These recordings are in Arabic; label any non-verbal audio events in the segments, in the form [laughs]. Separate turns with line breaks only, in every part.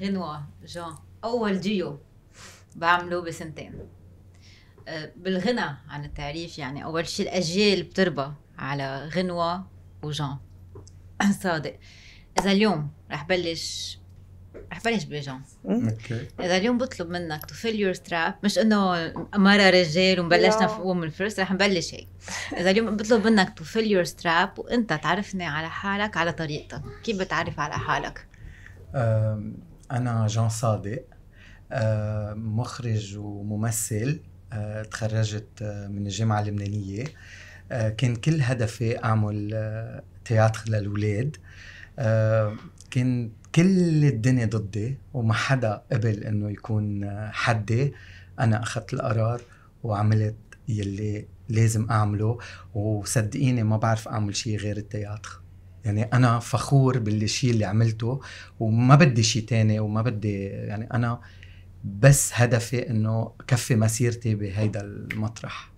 غنوة جان أول ديو بعمله بسنتين أه، بالغنى عن التعريف يعني أول شيء الأجيال بتربى على غنوة وجان [clears throat] صادق إذا اليوم رح بلش رح بلش بجون اوكي اذا اليوم بطلب منك تو فيل يور ستراب مش انه مره رجال في وومن فيرست رح نبلش هيك اذا اليوم بطلب منك تو فيل يور ستراب وانت تعرفني على حالك على طريقتك كيف بتعرف على حالك
أنا جان صادق آه، مخرج وممثل آه، تخرجت آه، من الجامعة اللبنانية كان كل هدفي أعمل تياتر للأولاد كان كل الدنيا ضدي وما حدا قبل إنه يكون حدي أنا أخذت القرار وعملت يلي لازم أعمله وصدقيني ما بعرف أعمل شيء غير التياتر يعني انا فخور بالشيء اللي عملته وما بدي شيء تاني وما بدي يعني انا بس هدفي انه كفي مسيرتي بهيدا المطرح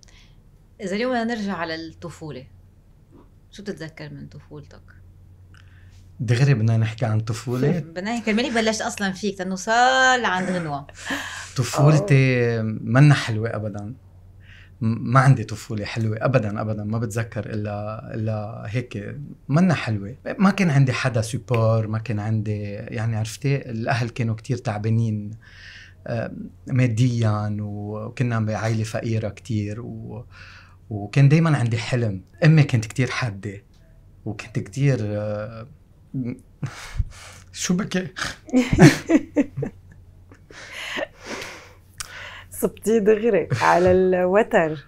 اذا اليوم بدنا نرجع على الطفوله شو بتتذكر من طفولتك
دغري بدنا نحكي عن طفولة [laughs]
بدنا نحكي كرمالك بلشت اصلا فيك لانه صار لعند غنوة طفولتي
منا حلوة ابدا ما عندي طفوله حلوه ابدا ابدا ما بتذكر الا الا هيك منا حلوه ما كان عندي حدا سوبر ما كان عندي يعني عرفتي الاهل كانوا كتير تعبانين ماديا وكنا بعائله فقيره كتير و... وكان دايما عندي حلم امي كانت كتير حاده وكنت كتير [laughs] شو بكي [laughs]
صبتي دغري على الوتر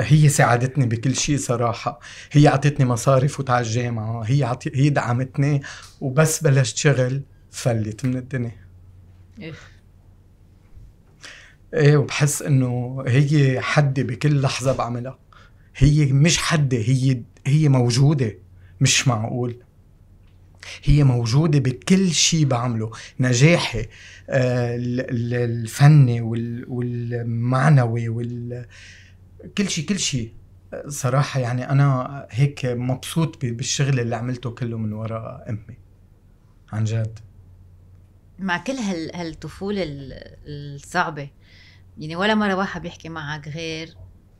هي ساعدتني بكل شيء صراحة هي أعطتني مصاري فوت على الجامعة هي عطي... هي دعمتني وبس بلشت شغل فلت من الدنيا إيه. ايه وبحس انه هي حدي بكل لحظة بعملها هي مش حدي هي هي موجودة مش معقول هي موجودة بكل شيء بعمله نجاحي آه، الفني والمعنوي وال كل شيء كل شيء صراحة يعني أنا هيك مبسوط بالشغل اللي عملته كله من وراء أمي عن جد
مع كل هالطفولة الصعبة يعني ولا مرة واحد بيحكي معك غير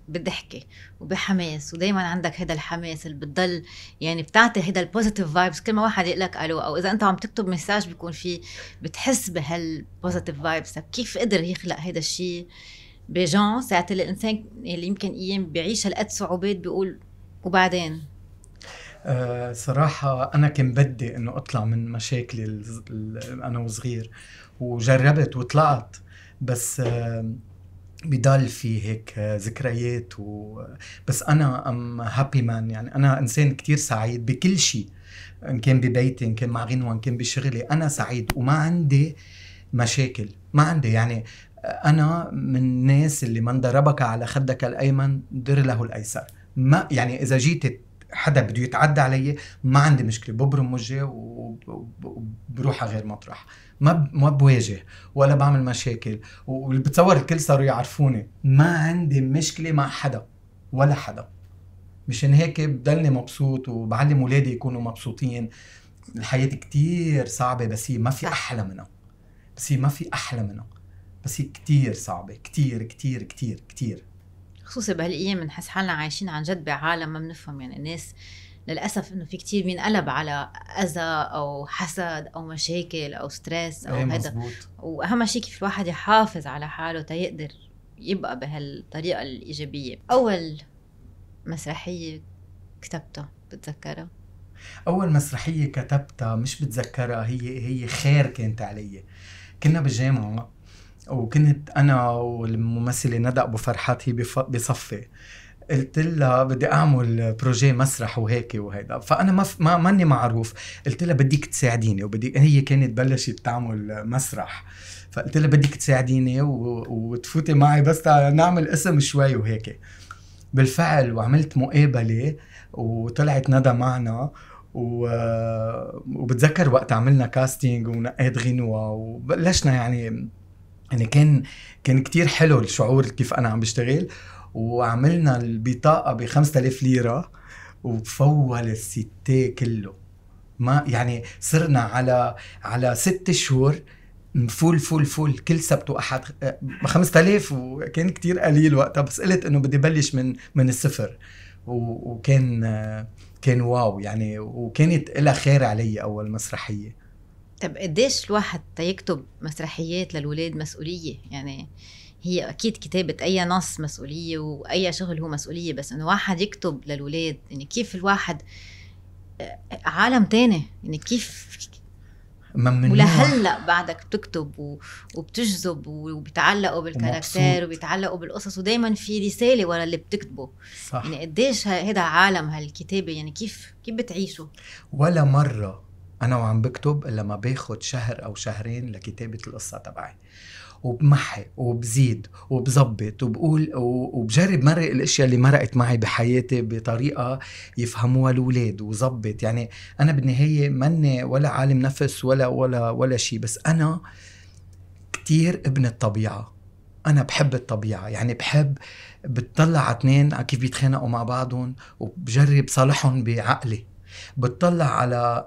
بضحكه وبحماس ودائما عندك هذا الحماس اللي بتضل يعني بتعطي هذا البوزيتيف فايبس كل ما واحد يقول لك الو او اذا انت عم تكتب مساج بيكون في بتحس بهالبوزيتيف فايبس كيف قدر يخلق هذا الشيء بجان ساعة اللي الانسان اللي يمكن ايام بيعيش هالقد صعوبات بيقول وبعدين
أه صراحة أنا كان بدي إنه أطلع من مشاكلي أنا وصغير وجربت وطلعت بس أه بضل في هيك ذكريات و... بس انا ام هابي مان يعني انا انسان كتير سعيد بكل شيء ان كان ببيتي ان كان مع غنوه ان كان بشغلي انا سعيد وما عندي مشاكل ما عندي يعني انا من الناس اللي من ضربك على خدك الايمن در له الايسر ما يعني اذا جيت حدا بده يتعدى علي ما عندي مشكله ببرم وجهي وبروح غير مطرح ما ب... ما بواجه ولا بعمل مشاكل واللي بتصور الكل صاروا يعرفوني ما عندي مشكله مع حدا ولا حدا مشان هيك بضلني مبسوط وبعلم اولادي يكونوا مبسوطين الحياه كتير صعبه بس هي ما في احلى منها بس هي ما في احلى منها بس هي كتير صعبه كتير كتير كتير كتير
خصوصي بهالايام بنحس حالنا عايشين عن جد بعالم ما بنفهم يعني الناس للاسف انه في كثير بينقلب على اذى او حسد او مشاكل او ستريس او إيه، هذا واهم شيء كيف الواحد يحافظ على حاله تيقدر يبقى بهالطريقه الايجابيه اول مسرحيه كتبتها بتذكرها
اول مسرحيه كتبتها مش بتذكرها هي هي خير كانت علي كنا بالجامعه وكنت انا والممثله ندى ابو فرحات هي بصفي قلت لها بدي اعمل بروجي مسرح وهيك وهيدا فانا ما ف... ما ماني معروف قلت لها بدك تساعديني وبدي هي كانت بلشت تعمل مسرح فقلت لها بدك تساعديني و... وتفوتي معي بس نعمل اسم شوي وهيك بالفعل وعملت مقابله وطلعت ندى معنا و... وبتذكر وقت عملنا كاستينج ونقيت غنوة وبلشنا يعني يعني كان كان كتير حلو الشعور كيف انا عم بشتغل وعملنا البطاقه ب 5000 ليره وفول الستي كله ما يعني صرنا على على ست شهور فول فول فول كل سبت واحد 5000 آه، وكان كتير قليل وقتها بس قلت انه بدي بلش من من الصفر وكان آه، كان واو يعني وكانت لها خير علي اول مسرحيه
طب قديش الواحد تيكتب مسرحيات للولاد مسؤوليه يعني هي اكيد كتابه اي نص مسؤوليه واي شغل هو مسؤوليه بس انه واحد يكتب للولاد يعني كيف الواحد آه، عالم تاني يعني كيف
ممنوع ولهلا
بعدك بتكتب وبتجذب وبيتعلقوا بالكاركتير وبيتعلقوا بالقصص ودائما في رساله ورا اللي بتكتبه صح يعني قديش هذا عالم هالكتابه يعني كيف كيف بتعيشه
ولا مره انا وعم بكتب الا ما باخذ شهر او شهرين لكتابه القصه تبعي وبمحي وبزيد وبظبط وبقول وبجرب مرق الاشياء اللي مرقت معي بحياتي بطريقه يفهموها الاولاد وظبط يعني انا بالنهايه ماني ولا عالم نفس ولا ولا ولا شيء بس انا كتير ابن الطبيعه انا بحب الطبيعه يعني بحب بتطلع على اثنين كيف بيتخانقوا مع بعضهم وبجرب صالحهم بعقلي بتطلع على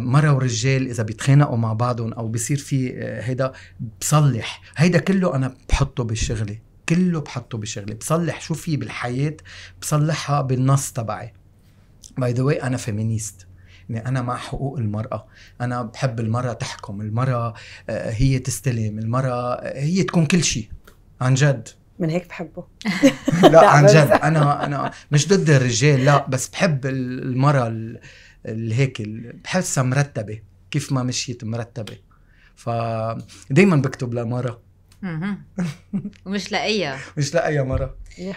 مرة ورجال إذا بيتخانقوا مع بعضهم أو بصير في آه، هيدا بصلح هيدا كله أنا بحطه بالشغلة كله بحطه بالشغلة بصلح شو في بالحياة بصلحها بالنص تبعي باي ذا واي أنا فيمينيست يعني أنا مع حقوق المرأة أنا بحب المرأة تحكم المرأة آه، هي تستلم المرأة آه، هي تكون كل شيء عن جد
من هيك بحبه [laughs] [laughs] لا عن جد انا انا
مش ضد الرجال لا بس بحب المره اللي هيك بحسها مرتبه كيف ما مشيت مرتبه فدايما بكتب لمرة
ومش لاقيها
مش لاقيها [laughs] مرة
يا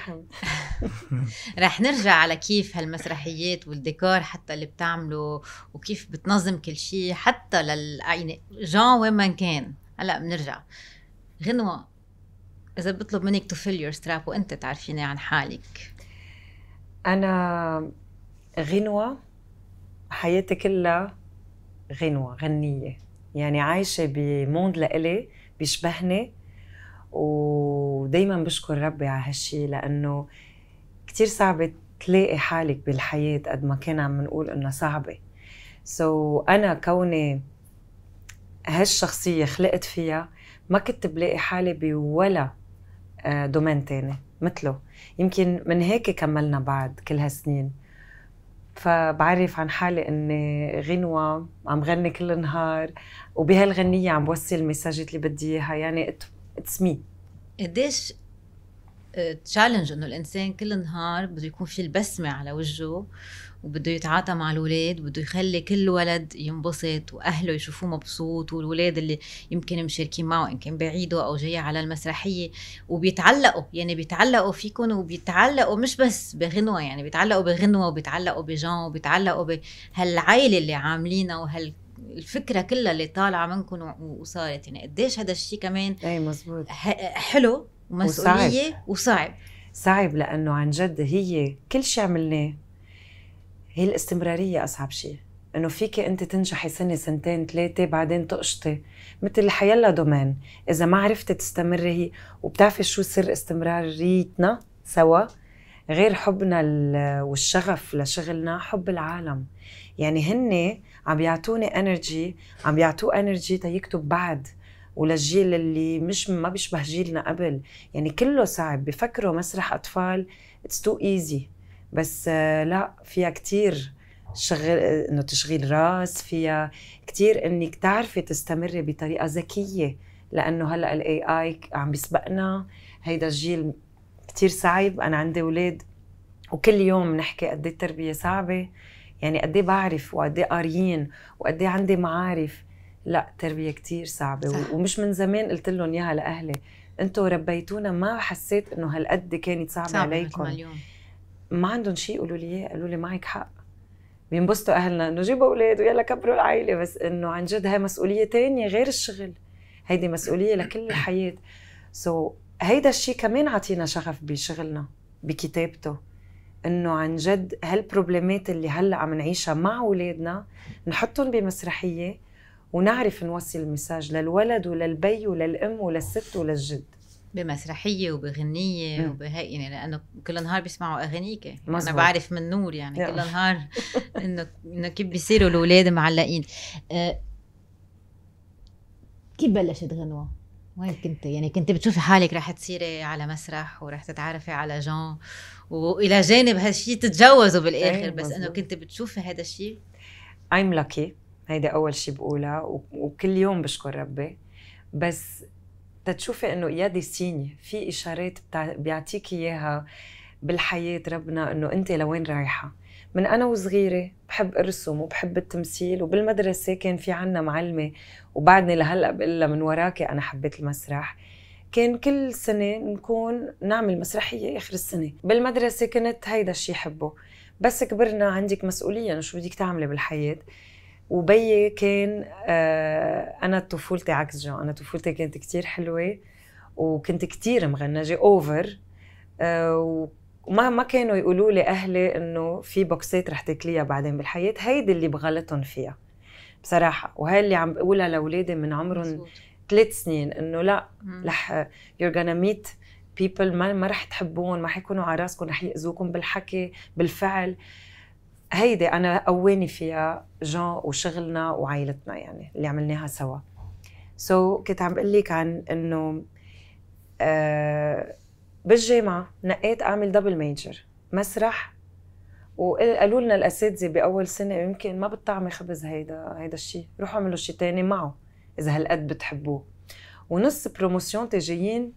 رح نرجع على كيف هالمسرحيات والديكور حتى اللي بتعمله وكيف بتنظم كل شيء حتى للعينة جان وين ما كان هلا بنرجع غنوة اذا بطلب منك تو فيل يور ستراب وانت تعرفيني عن حالك
انا غنوه حياتي كلها غنوه غنيه يعني عايشه بموند لإلي بيشبهني ودايما بشكر ربي على هالشي لانه كتير صعب تلاقي حالك بالحياه قد ما كنا عم نقول انها صعبه سو so, انا كوني هالشخصيه خلقت فيها ما كنت بلاقي حالي بولا آه، دومين تاني مثله يمكن من هيك كملنا بعد كل هالسنين فبعرف عن حالي اني غنوه عم غني كل النهار وبهالغنيه عم بوصل المساجات اللي بدي اياها يعني اتس مي
قديش تشالنج آه، انه الانسان كل نهار بده يكون في البسمه على وجهه وبده يتعاطى مع الولاد بده يخلي كل ولد ينبسط واهله يشوفوه مبسوط والولاد اللي يمكن مشاركين معه ان كان بعيده او جاي على المسرحيه وبيتعلقوا يعني بيتعلقوا فيكم وبيتعلقوا مش بس بغنوه يعني بيتعلقوا بغنوه وبيتعلقوا بجان وبيتعلقوا بهالعائله اللي عاملينها وهال الفكره كلها اللي طالعه منكم وصارت يعني قديش هذا الشيء كمان اي مزبوط حلو
ومسؤوليه وصعب. وصعب صعب لانه عن جد هي كل شيء عملناه هي الاستمرارية أصعب شيء انه فيك انت تنجحي سنه سنتين ثلاثه بعدين تقشطي مثل حيلا دومين اذا ما عرفتي تستمري وبتعرفي شو سر استمراريتنا سوا غير حبنا والشغف لشغلنا حب العالم يعني هن عم يعطوني انرجي عم يعطوه انرجي تيكتب بعد وللجيل اللي مش ما بيشبه جيلنا قبل يعني كله صعب بفكروا مسرح اطفال اتس تو ايزي بس آه، لا فيها كتير شغل آه، انه تشغيل راس فيها كتير انك تعرفي تستمري بطريقه ذكيه لانه هلا الاي اي عم بيسبقنا هيدا الجيل كتير صعب انا عندي اولاد وكل يوم نحكي قد إيه التربيه صعبه يعني قد إيه بعرف وقد إيه قاريين وقد عندي معارف لا تربيه كتير صعبه صح. ومش من زمان قلت لهم اياها لاهلي انتم ربيتونا ما حسيت انه هالقد كانت صعبه صعب عليكم مليون. ما عندهم شيء يقولوا لي اياه قالوا لي معك حق بينبسطوا اهلنا انه جيبوا اولاد ويلا كبروا العائله بس انه عن جد هاي مسؤوليه تانية غير الشغل هيدي مسؤوليه لكل الحياه سو so, هيدا الشيء كمان عطينا شغف بشغلنا بكتابته انه عن جد هالبروبليمات اللي هلا عم نعيشها مع اولادنا نحطهم بمسرحيه ونعرف نوصل المساج للولد وللبي وللام وللست وللجد
بمسرحيه وبغنيه وبهي يعني لانه كل نهار بيسمعوا اغانيك يعني انا بعرف من نور يعني كل نهار [laughs] انه انه كيف بيصيروا الاولاد معلقين آه، كيف بلشت غنوه؟ وين كنت يعني كنت بتشوفي حالك رح تصيري على مسرح ورح تتعرفي على جون والى جانب هالشيء تتجوزوا بالاخر إيه، بس انه كنت بتشوفي هذا الشيء
I'm lucky هيدا اول شيء بقولها وكل يوم بشكر ربي بس تتشوفي انه يا دي سيني في اشارات بيعطيك اياها بالحياه ربنا انه انت لوين رايحه من انا وصغيره بحب ارسم وبحب التمثيل وبالمدرسه كان في عنا معلمه وبعدني لهلا بقول من وراكي انا حبيت المسرح كان كل سنه نكون نعمل مسرحيه اخر السنه بالمدرسه كنت هيدا الشيء حبه بس كبرنا عندك مسؤوليه شو بدك تعملي بالحياه وبيي كان آه، انا طفولتي عكس جون انا طفولتي كانت كتير حلوه وكنت كتير مغنجه اوفر آه، وما ما كانوا يقولوا لي اهلي انه في بوكسات رح تاكليها بعدين بالحياه هيدي اللي بغلطهم فيها بصراحه وهي اللي عم بقولها لاولادي من عمرهم ثلاث سنين انه لا رح يور gonna ميت بيبل ما, رح تحبون ما حيكونوا على راسكم رح ياذوكم بالحكي بالفعل هيدي انا قواني فيها جان وشغلنا وعائلتنا يعني اللي عملناها سوا سو so, كنت عم بقول لك عن انه آه بالجامعه نقيت اعمل دبل ميجر مسرح وقالوا لنا الاساتذه باول سنه يمكن ما بتطعمي خبز هيدا هيدا الشيء روحوا اعملوا شيء ثاني معه اذا هالقد بتحبوه ونص بروموسيون تجيين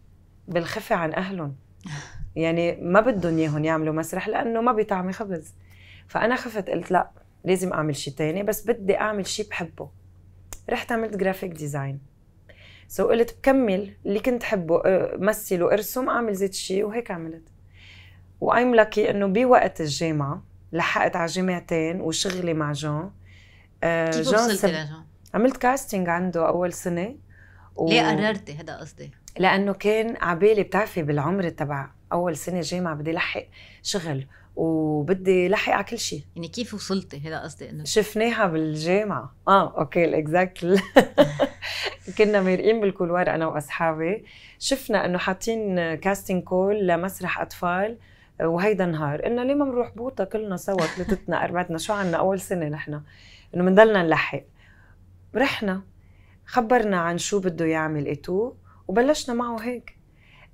بالخفي عن اهلهم [laughs] يعني ما بدهم اياهم يعملوا مسرح لانه ما بيطعمي خبز فانا خفت قلت لا لازم اعمل شيء تاني بس بدي اعمل شيء بحبه رحت عملت جرافيك ديزاين سو so قلت بكمل اللي كنت حبه آه، مثل وارسم اعمل زيت الشيء وهيك عملت وايم لكي انه بوقت الجامعه لحقت على جامعتين وشغلي مع جون آه، جون وصلتي لجون؟ عملت كاستنج عنده اول سنه و... ليه قررتي هذا قصدي؟ لانه كان عبالي بتعرفي بالعمر تبع اول سنه جامعه بدي لحق شغل وبدي لحق على كل شيء يعني كيف وصلتي هذا قصدي انه شفناها بالجامعه اه اوكي الاكزاكت [laughs] كنا مرقين بالكولوار انا واصحابي شفنا انه حاطين كاستنج كول لمسرح اطفال وهيدا النهار قلنا ليه ما بنروح بوطه كلنا سوا ثلاثتنا اربعتنا شو عنا اول سنه نحن انه بنضلنا نلحق رحنا خبرنا عن شو بده يعمل ايتو وبلشنا معه هيك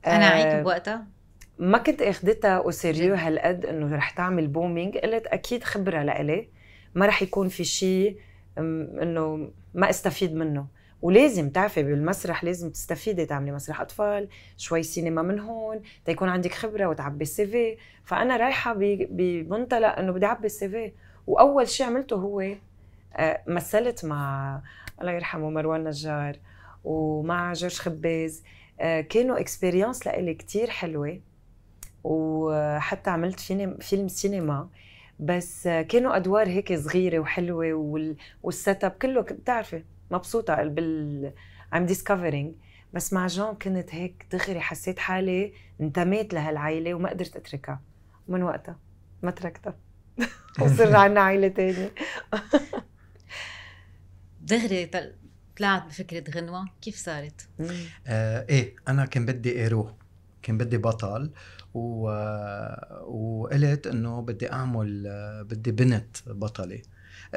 انا آه... عيت بوقتها ما كنت اخذتها او سيريو هالقد انه رح تعمل بومينج قلت اكيد خبره لإلي ما رح يكون في شيء انه ما استفيد منه ولازم تعرفي بالمسرح لازم تستفيدي تعملي مسرح اطفال شوي سينما من هون تيكون عندك خبره وتعبي السي في فانا رايحه بمنطلق انه بدي اعبي السي في واول شيء عملته هو آه، مثلت مع الله يرحمه مروان نجار ومع جورج خباز آه، كانوا اكسبيرينس لإلي كتير حلوه وحتى عملت فيلم سينما بس كانوا ادوار هيك صغيره وحلوه والست اب كله بتعرفي مبسوطه بال ايم ديسكفرينج بس مع جون كنت هيك دغري حسيت حالي انتميت لهالعائله وما قدرت اتركها من وقتها ما تركتها [laughs] وصرنا [laughs] عنا عائله ثانيه [laughs] دغري
طلعت بفكره غنوه كيف صارت؟
آه ايه انا كان بدي اروح كان بدي بطل و... وقلت انه بدي اعمل بدي بنت بطله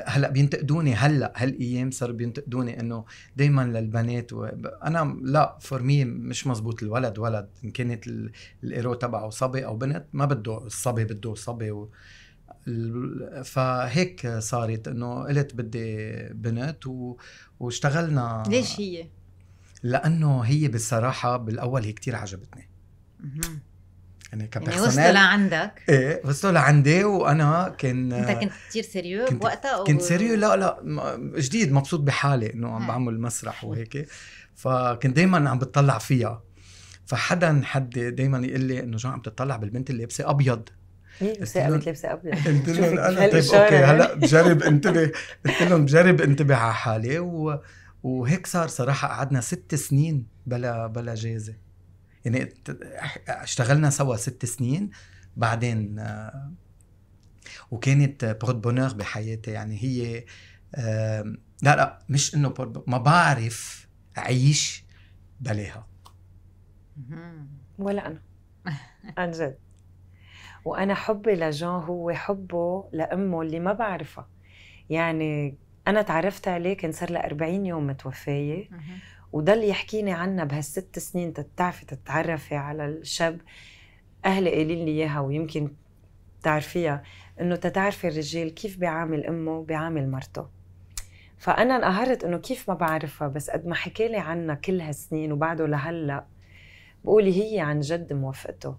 هلا بينتقدوني هلا هالايام صار بينتقدوني انه دائما للبنات و... انا لا فور مي مش مزبوط الولد ولد ان كانت الايرو تبعه صبي او بنت ما بده الصبي بده صبي و... فهيك صارت انه قلت بدي بنت و... واشتغلنا ليش هي؟ لانه هي بصراحه بالاول هي كتير عجبتني يعني كبيرسونال يعني وصلوا
لعندك
ايه وصلوا لعندي وانا كان انت كنت
كثير سيريو أو... كنت
سيريو لا لا جديد مبسوط بحالي انه عم نعم. بعمل مسرح وهيك فكنت دائما عم بتطلع فيها فحدا حد دائما يقول لي انه شو عم تطلع بالبنت اللي لابسه ابيض
إيه، قلت لهم لابسه ابيض قلت لهم انا طيب اوكي هلا
بجرب [laughs] انتبه قلت لهم بجرب انتبه على حالي و... وهيك صار صراحه قعدنا ست سنين بلا بلا جازه يعني اشتغلنا سوا ست سنين بعدين آه، وكانت بورت بونور بحياتي يعني هي لا لا مش انه ما بعرف اعيش بلاها
ولا انا عن جد وانا حبي لجان هو حبه لامه اللي ما بعرفها يعني انا تعرفت عليه كان صار لها 40 يوم متوفيه وده اللي يحكيني عنها بهالست سنين تتعرفي تتعرفي على الشاب اهلي قايلين لي اياها ويمكن تعرفيها انه تتعرفي الرجال كيف بيعامل امه بيعامل مرته فانا انقهرت انه كيف ما بعرفها بس قد ما حكى لي عنها كل هالسنين وبعده لهلا بقولي هي عن جد موافقته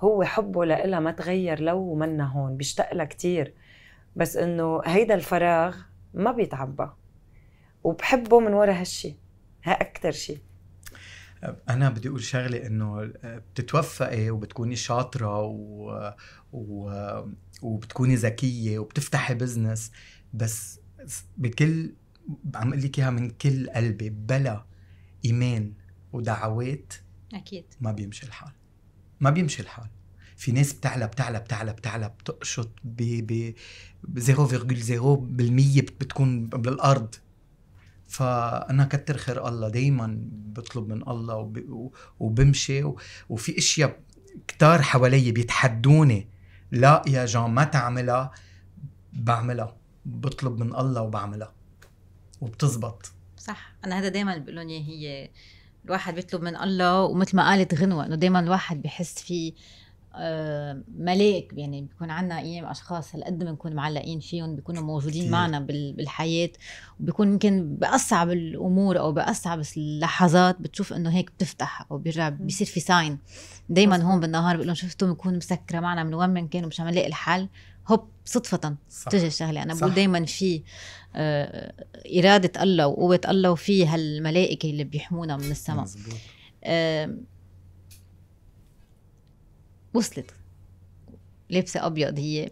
هو حبه لإلها ما تغير لو منا هون بيشتاق لها كثير بس انه هيدا الفراغ ما بيتعبى وبحبه من ورا هالشي ها اكثر شيء
انا بدي اقول شغله انه آه، بتتوفقي إيه، وبتكوني شاطره و... و... وبتكوني ذكيه وبتفتحي بزنس بس بكل عم اقول لك اياها من كل قلبي بلا ايمان ودعوات اكيد ما بيمشي الحال ما بيمشي الحال في ناس بتعلى بتعلى بتعلى بتعلى بتقشط ب 0.0% بتكون بالارض فانا كتر خير الله دايما بطلب من الله وبمشي وفي اشياء كتار حوالي بيتحدوني لا يا جان ما تعملها بعملها بطلب من الله وبعملها وبتزبط
صح انا هذا دائما بقول لهم هي الواحد بيطلب من الله ومثل ما قالت غنوه انه دائما الواحد بحس فيه آه، ملاك يعني بيكون عندنا ايام اشخاص هالقد بنكون معلقين فيهم بيكونوا موجودين كتير. معنا بالحياه وبيكون يمكن باصعب الامور او باصعب اللحظات بتشوف انه هيك بتفتح او بيرجع بيصير في ساين دائما هون بالنهار بقول لهم شفتوا بنكون مسكره معنا من وين من كان ومش عم نلاقي الحل هوب صدفة بتجي الشغلة أنا بقول دايما في آه، إرادة الله وقوة الله وفي هالملائكة اللي بيحمونا من السماء وصلت لابسه ابيض هي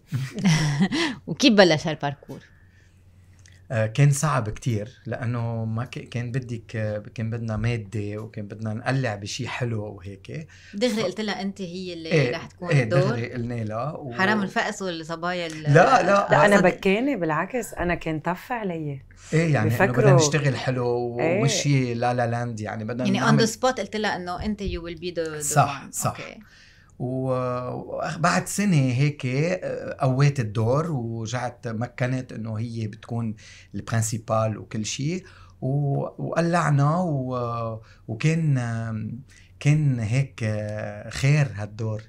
وكيف بلش هالباركور؟
كان صعب كتير لانه ما كان بدك كان بدنا ماده وكان بدنا نقلع بشيء حلو وهيك
دغري قلت لها انت هي اللي ايه رح تكون ايه الدور دغري قلنا
لها و... حرام
الفقس والصبايا لا لا, لا انا بكاني بالعكس انا كان طف علي ايه يعني انه بدنا نشتغل
حلو ومشي ايه لا لا لاند يعني بدنا يعني اون ذا
سبوت قلت لها انه انت يو ويل بي ذا
صح صح okay. وبعد سنة هيك آه، قويت الدور ورجعت مكنت انه هي بتكون البرنسيبال وكل شيء وقلعنا وكان كان هيك آه، خير هالدور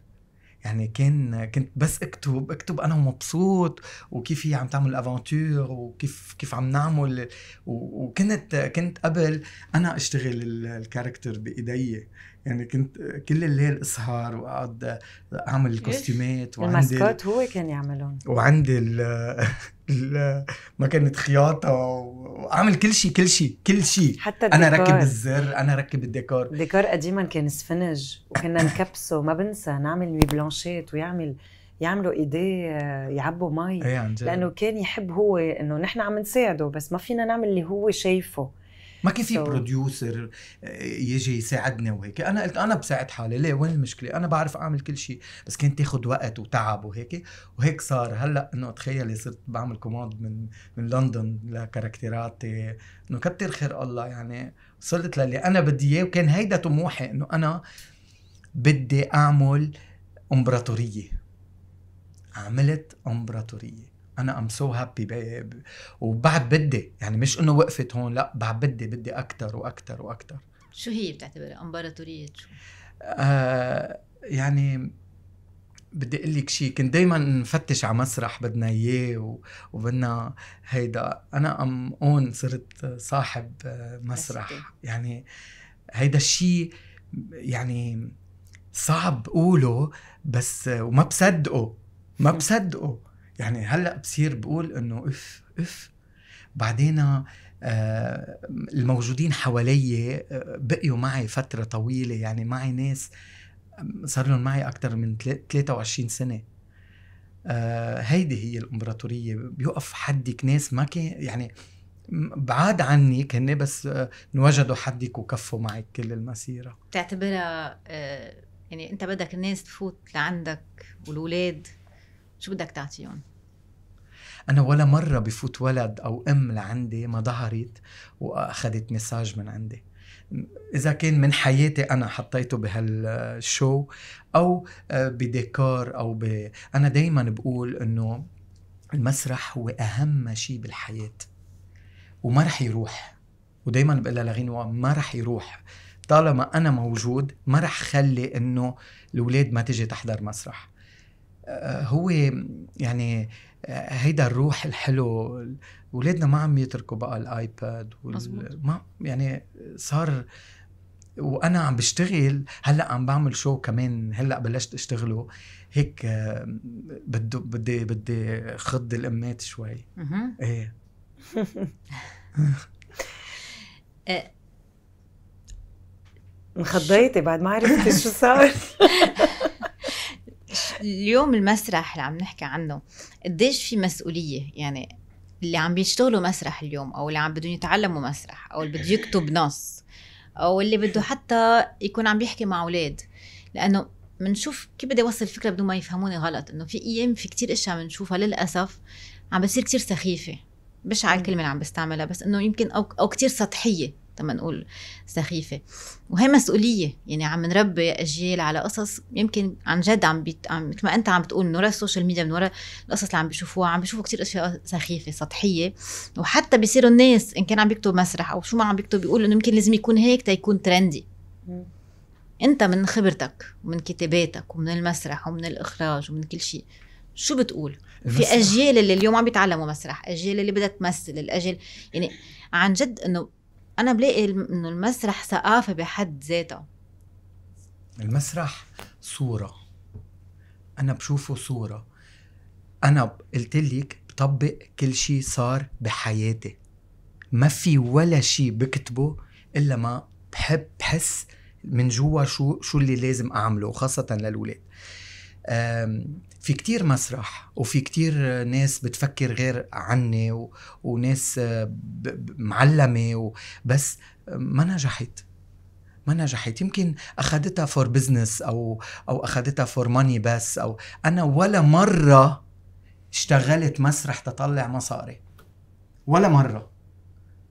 يعني كان كنت بس اكتب اكتب انا مبسوط وكيف هي عم تعمل افنتور وكيف كيف عم نعمل وكنت كنت قبل انا اشتغل الكاركتر بايدي يعني كنت كل الليل اسهر واقعد اعمل الكوستيمات وعندي الماسكوت
هو كان يعملهم وعندي
ال [laughs] كانت خياطه واعمل كل شيء كل شيء كل شيء حتى الديكور. انا ركب الزر انا ركب
الديكور الديكور قديما كان سفنج وكنا نكبسه ما بنسى نعمل مي بلانشيت ويعمل يعملوا ايديه يعبوا مي إيه، لانه كان يحب هو انه نحن عم نساعده بس ما فينا نعمل اللي هو شايفه
ما كان في بروديوسر يجي يساعدنا وهيك انا قلت انا بساعد حالي ليه وين المشكله انا بعرف اعمل كل شيء بس كان تاخد وقت وتعب وهيك وهيك صار هلا انه تخيلي صرت بعمل كوماند من من لندن لكاركتيراتي آه، انه كتر خير الله يعني وصلت للي انا بدي اياه وكان هيدا طموحي انه انا بدي اعمل امبراطوريه عملت امبراطوريه انا ام سو هابي وبعد بدي يعني مش انه وقفت هون لا بعد بدي بدي اكثر واكثر واكثر
شو هي بتعتبرها امبراطوريه شو؟
آه يعني بدي اقول لك شيء كنت دائما نفتش على مسرح بدنا اياه وبدنا هيدا انا ام اون صرت صاحب مسرح يعني هيدا الشيء يعني صعب قوله بس وما بصدقه ما [laughs] بصدقه يعني هلا بصير بقول انه اف اف بعدين آه، الموجودين حوالي آه، بقيوا معي فتره طويله يعني معي ناس صار لهم معي اكثر من 23 سنه آه، هيدي هي الامبراطوريه بيوقف حدك ناس ما كان يعني بعاد عني كان بس نوجدوا حدك وكفوا معك كل المسيره
بتعتبرها يعني انت بدك الناس تفوت لعندك والولاد شو بدك تعطيهم؟
انا ولا مره بفوت ولد او ام لعندي ما ظهرت واخذت مساج من عندي اذا كان من حياتي انا حطيته بهالشو او آه، بديكور او ب... انا دائما بقول انه المسرح هو اهم شيء بالحياه وما رح يروح ودائما بقولها لغينوى ما رح يروح طالما انا موجود ما رح خلي انه الاولاد ما تيجي تحضر مسرح هو يعني آه، هيدا الروح الحلو اولادنا ما عم يتركوا بقى الايباد وال... ما يعني صار وانا عم بشتغل هلا عم بعمل شو كمان هلا بلشت اشتغله هيك آه، بده بدي بدي خض الامات شوي ايه [laughs]
آه. انخضيتي بعد ما عرفتي شو صار [laughs]
اليوم المسرح اللي عم نحكي عنه قديش في مسؤوليه يعني اللي عم بيشتغلوا مسرح اليوم او اللي عم بدهم يتعلموا مسرح او اللي بده يكتب نص او اللي بده حتى يكون عم بيحكي مع اولاد لانه بنشوف كيف بدي اوصل الفكره بدون ما يفهموني غلط انه في ايام في كتير اشياء بنشوفها للاسف عم بتصير كتير سخيفه مش على الكلمه اللي عم بستعملها بس انه يمكن او او كثير سطحيه لما نقول سخيفه وهي مسؤوليه يعني عم نربي اجيال على قصص يمكن عن جد عم بيت مثل ما انت عم بتقول من وراء السوشيال ميديا من وراء القصص اللي عم بيشوفوها عم بيشوفوا كثير اشياء سخيفه سطحيه وحتى بيصيروا الناس ان كان عم بيكتب مسرح او شو ما عم بيكتب بيقول انه يمكن لازم يكون هيك تيكون ترندي انت من خبرتك ومن كتاباتك ومن المسرح ومن الاخراج ومن كل شيء شو بتقول المسرح. في اجيال اللي اليوم عم بيتعلموا مسرح اجيال اللي بدها تمثل الاجيال يعني عن جد انه انا بلاقي انه المسرح ثقافه بحد ذاتها
المسرح صوره انا بشوفه صوره انا قلت لك بطبق كل شيء صار بحياتي ما في ولا شيء بكتبه الا ما بحب بحس من جوا شو شو اللي لازم اعمله وخاصه للولاد في كتير مسرح وفي كتير ناس بتفكر غير عني و... وناس معلمة و... بس ما نجحت ما نجحت يمكن اخذتها فور بزنس او او اخذتها فور ماني بس او انا ولا مره اشتغلت مسرح تطلع مصاري ولا مره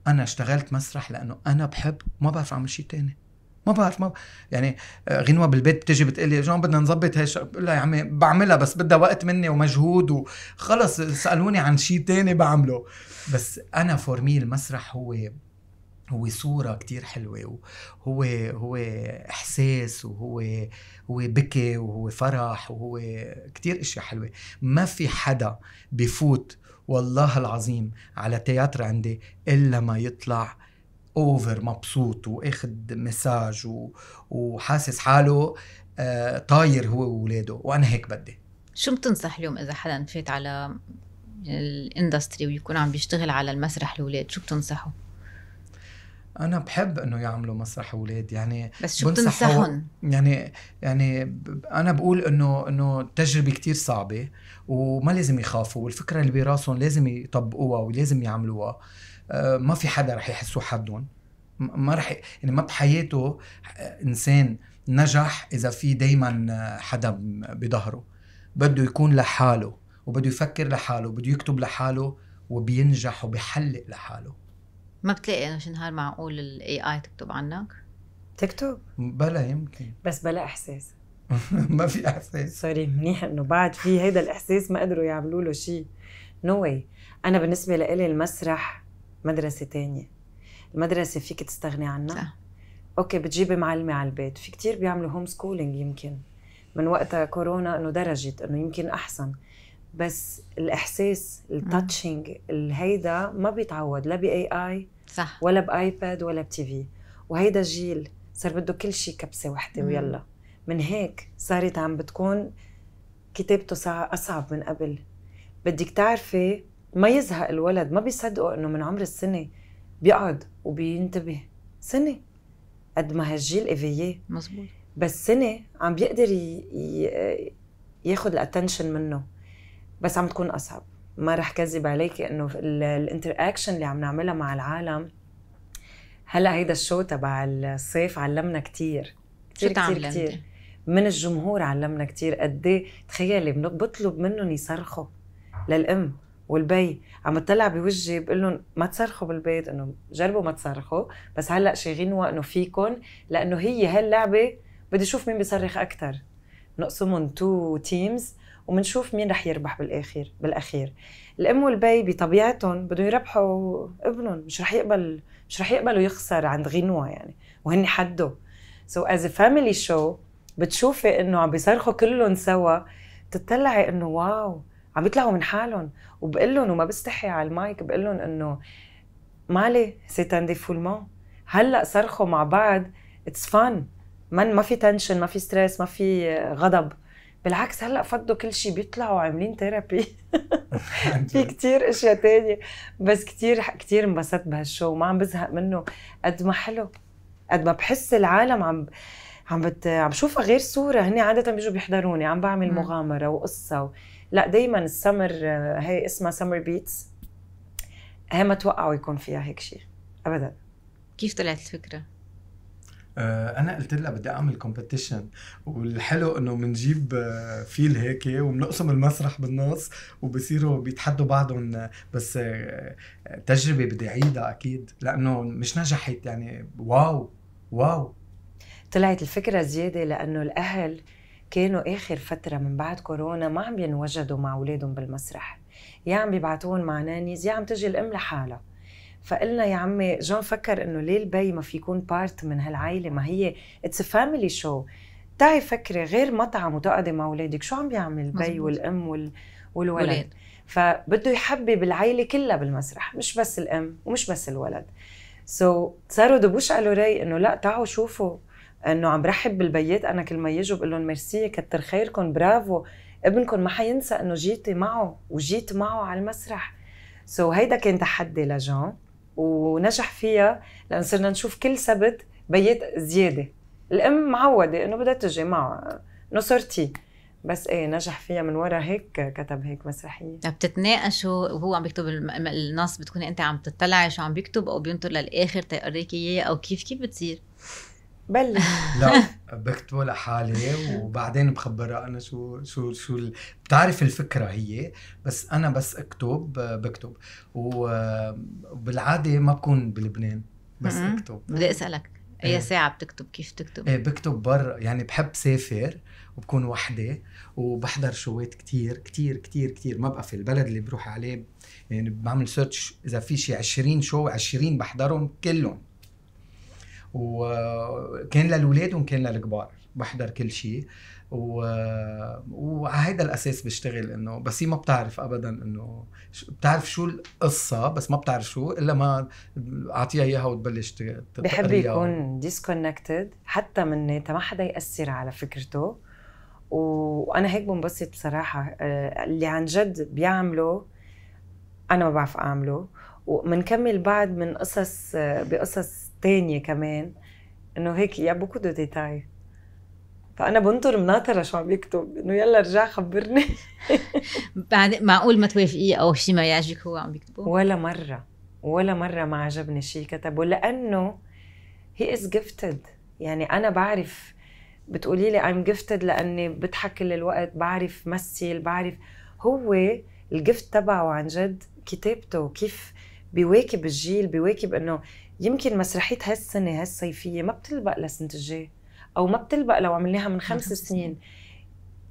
انا اشتغلت مسرح لانه انا بحب ما بعرف اعمل شيء تاني ما بعرف ما بعرف. يعني آه، غنوه بالبيت بتجي بتقول لي بدنا نظبط هاي بقول لها يا عمي بعملها بس بدها وقت مني ومجهود وخلص سالوني عن شيء تاني بعمله بس انا فور مي المسرح هو هو صورة كتير حلوة وهو هو إحساس وهو هو بكي وهو فرح وهو كتير أشياء حلوة ما في حدا بفوت والله العظيم على تياتر عندي إلا ما يطلع اوفر مبسوط واخد مساج و... وحاسس حاله آه، طاير هو واولاده وانا هيك بدي
شو بتنصح اليوم اذا حدا فات على الاندستري ويكون عم بيشتغل على المسرح الاولاد شو بتنصحه
انا بحب انه يعملوا مسرح اولاد يعني بس شو بتنصحهم يعني يعني انا بقول انه انه التجربه كتير صعبه وما لازم يخافوا والفكره اللي براسهم لازم يطبقوها ولازم يعملوها آه ما في حدا رح يحسوا حدهم ما رح يعني ما بحياته آه، انسان نجح اذا في دائما آه، حدا بظهره بده يكون لحاله وبده يفكر لحاله وبده يكتب لحاله وبينجح وبيحلق لحاله
ما بتلاقي انا شي نهار
معقول الاي اي تكتب عنك تكتب
بلا يمكن
بس بلا احساس [laughs] ما في احساس سوري منيح انه بعد في هيدا الاحساس ما قدروا يعملوا له شيء نو no انا بالنسبه لإلي المسرح مدرسه تانية المدرسه فيك تستغني عنها صح. اوكي بتجيبي معلمه على البيت في كتير بيعملوا هوم سكولينج يمكن من وقتها كورونا انه درجت انه يمكن احسن بس الاحساس التاتشنج الهيدا ما بيتعود لا باي اي صح ولا بايباد ولا بتي في وهيدا جيل صار بده كل شيء كبسه وحده ويلا من هيك صارت عم بتكون كتابته اصعب من قبل بدك تعرفي ما يزهق الولد ما بيصدقوا انه من عمر السنه بيقعد وبينتبه سنه قد ما هالجيل ايفييه مزبوط بس سنه عم بيقدر ياخذ الاتنشن منه بس عم تكون اصعب ما رح كذب عليكي انه الانتر اكشن اللي عم نعملها مع العالم هلا هيدا الشو تبع الصيف علمنا كثير كثير كثير كثير من الجمهور علمنا كثير قد إيه؟ تخيلي بطلب منهم يصرخوا للام والبي عم تطلع بوجهي بقول لهم ما تصرخوا بالبيت انه جربوا ما تصرخوا بس هلا غنوه انه فيكم لانه هي هاللعبه بدي اشوف مين بيصرخ اكثر نقسمهم تو تيمز وبنشوف مين رح يربح بالاخير بالاخير الام والبي بطبيعتهم بدهم يربحوا ابنهم مش رح يقبل مش رح يقبلوا يخسر عند غنوه يعني وهن حده سو از فاميلي شو بتشوفي انه عم بيصرخوا كلهم سوا بتطلعي انه واو عم يطلعوا من حالهم وبقول لهم وما بستحي على المايك بقول لهم انه مالي سي ان ديفولمون هلا صرخوا مع بعض اتس فان من ما في تنشن ما في ستريس ما في غضب بالعكس هلا فضوا كل شيء بيطلعوا عاملين ثيرابي [laughs] في كثير اشياء تانية بس كثير كثير انبسطت بهالشو ما عم بزهق منه قد ما حلو قد ما بحس العالم عم عم بت... عم بشوفها غير صوره هن عاده بيجوا بيحضروني عم بعمل مغامره وقصه و... لا دايما السمر آه، هي اسمها سمر بيتس هي ما توقعوا يكون فيها هيك شيء ابدا كيف طلعت الفكره؟
آه، انا قلت لها بدي اعمل كومبيتيشن والحلو انه بنجيب فيل آه، هيك وبنقسم المسرح بالنص وبصيروا بيتحدوا بعضهم بس تجربه بدي اعيدها اكيد لانه مش نجحت يعني واو واو
طلعت الفكره زياده لانه الاهل كانوا اخر فتره من بعد كورونا ما عم ينوجدوا مع اولادهم بالمسرح يا عم بيبعتوهم مع نانيز يا عم تجي الام لحالها فقلنا يا عمي جون فكر انه ليه البي ما في يكون بارت من هالعائله ما هي اتس فاميلي شو تعي فكري غير مطعم وتقعدي مع اولادك شو عم بيعمل البي والام وال... والولد فبده يحبب بالعائله كلها بالمسرح مش بس الام ومش بس الولد سو so, صاروا دبوش قالوا ري انه لا تعوا شوفوا انه عم برحب بالبيات انا كل ما يجوا بقول لهم ميرسي كتر خيركم برافو ابنكم ما حينسى انه جيتي معه وجيت معه على المسرح سو so, هيدا كان تحدي لجان ونجح فيها لان صرنا نشوف كل سبت بيات زياده الام معوده انه بدها تجي معه انه صرتي بس ايه نجح فيها من ورا هيك كتب هيك مسرحيه بتتناقشوا
وهو عم بيكتب النص بتكوني انت عم تطلعي شو عم بيكتب او بينطر للاخر تقريكي اياه او كيف كيف بتصير بلش [laughs] لا
بكتبه لحالي وبعدين بخبرها انا شو شو شو بتعرف الفكره هي بس انا بس اكتب بكتب وبالعاده ما بكون بلبنان
بس اكتب بدي اسالك اي ساعه بتكتب كيف تكتب ايه بكتب
برا يعني بحب سافر وبكون وحدي وبحضر شوات كتير كتير كتير كتير ما بقى في البلد اللي بروح عليه يعني بعمل سيرش اذا في شي 20 شو 20 بحضرهم كلهم وكان للاولاد وكان للكبار بحضر كل شيء و... وعلى هذا الاساس بشتغل انه بس هي ما بتعرف ابدا انه بتعرف شو القصه بس ما بتعرف شو الا ما اعطيها اياها وتبلش تقريها
بحب يكون ديسكونكتد حتى مني تا ما حدا ياثر على فكرته و... وانا هيك بنبسط بصراحه آه، اللي عن جد بيعمله انا ما بعرف اعمله ومنكمل بعد من قصص آه، بقصص تانية كمان انه هيك يا بوكو دو ديتاي فانا بنطر مناطره شو عم يكتب انه يلا ارجع خبرني
[laughs] بعد معقول ما توافقيه او شيء ما يعجبك هو عم يكتبه ولا
مره ولا مره ما عجبني شيء كتبه لانه هي از جيفتد يعني انا بعرف بتقولي لي ايم جيفتد لاني بضحك كل الوقت بعرف مثل بعرف هو الجفت تبعه عن جد كتابته كيف بيواكب الجيل بيواكب انه يمكن مسرحيه هالسنه هالصيفيه ما بتلبق لسنه الجاي او ما بتلبق لو عملناها من خمس سنين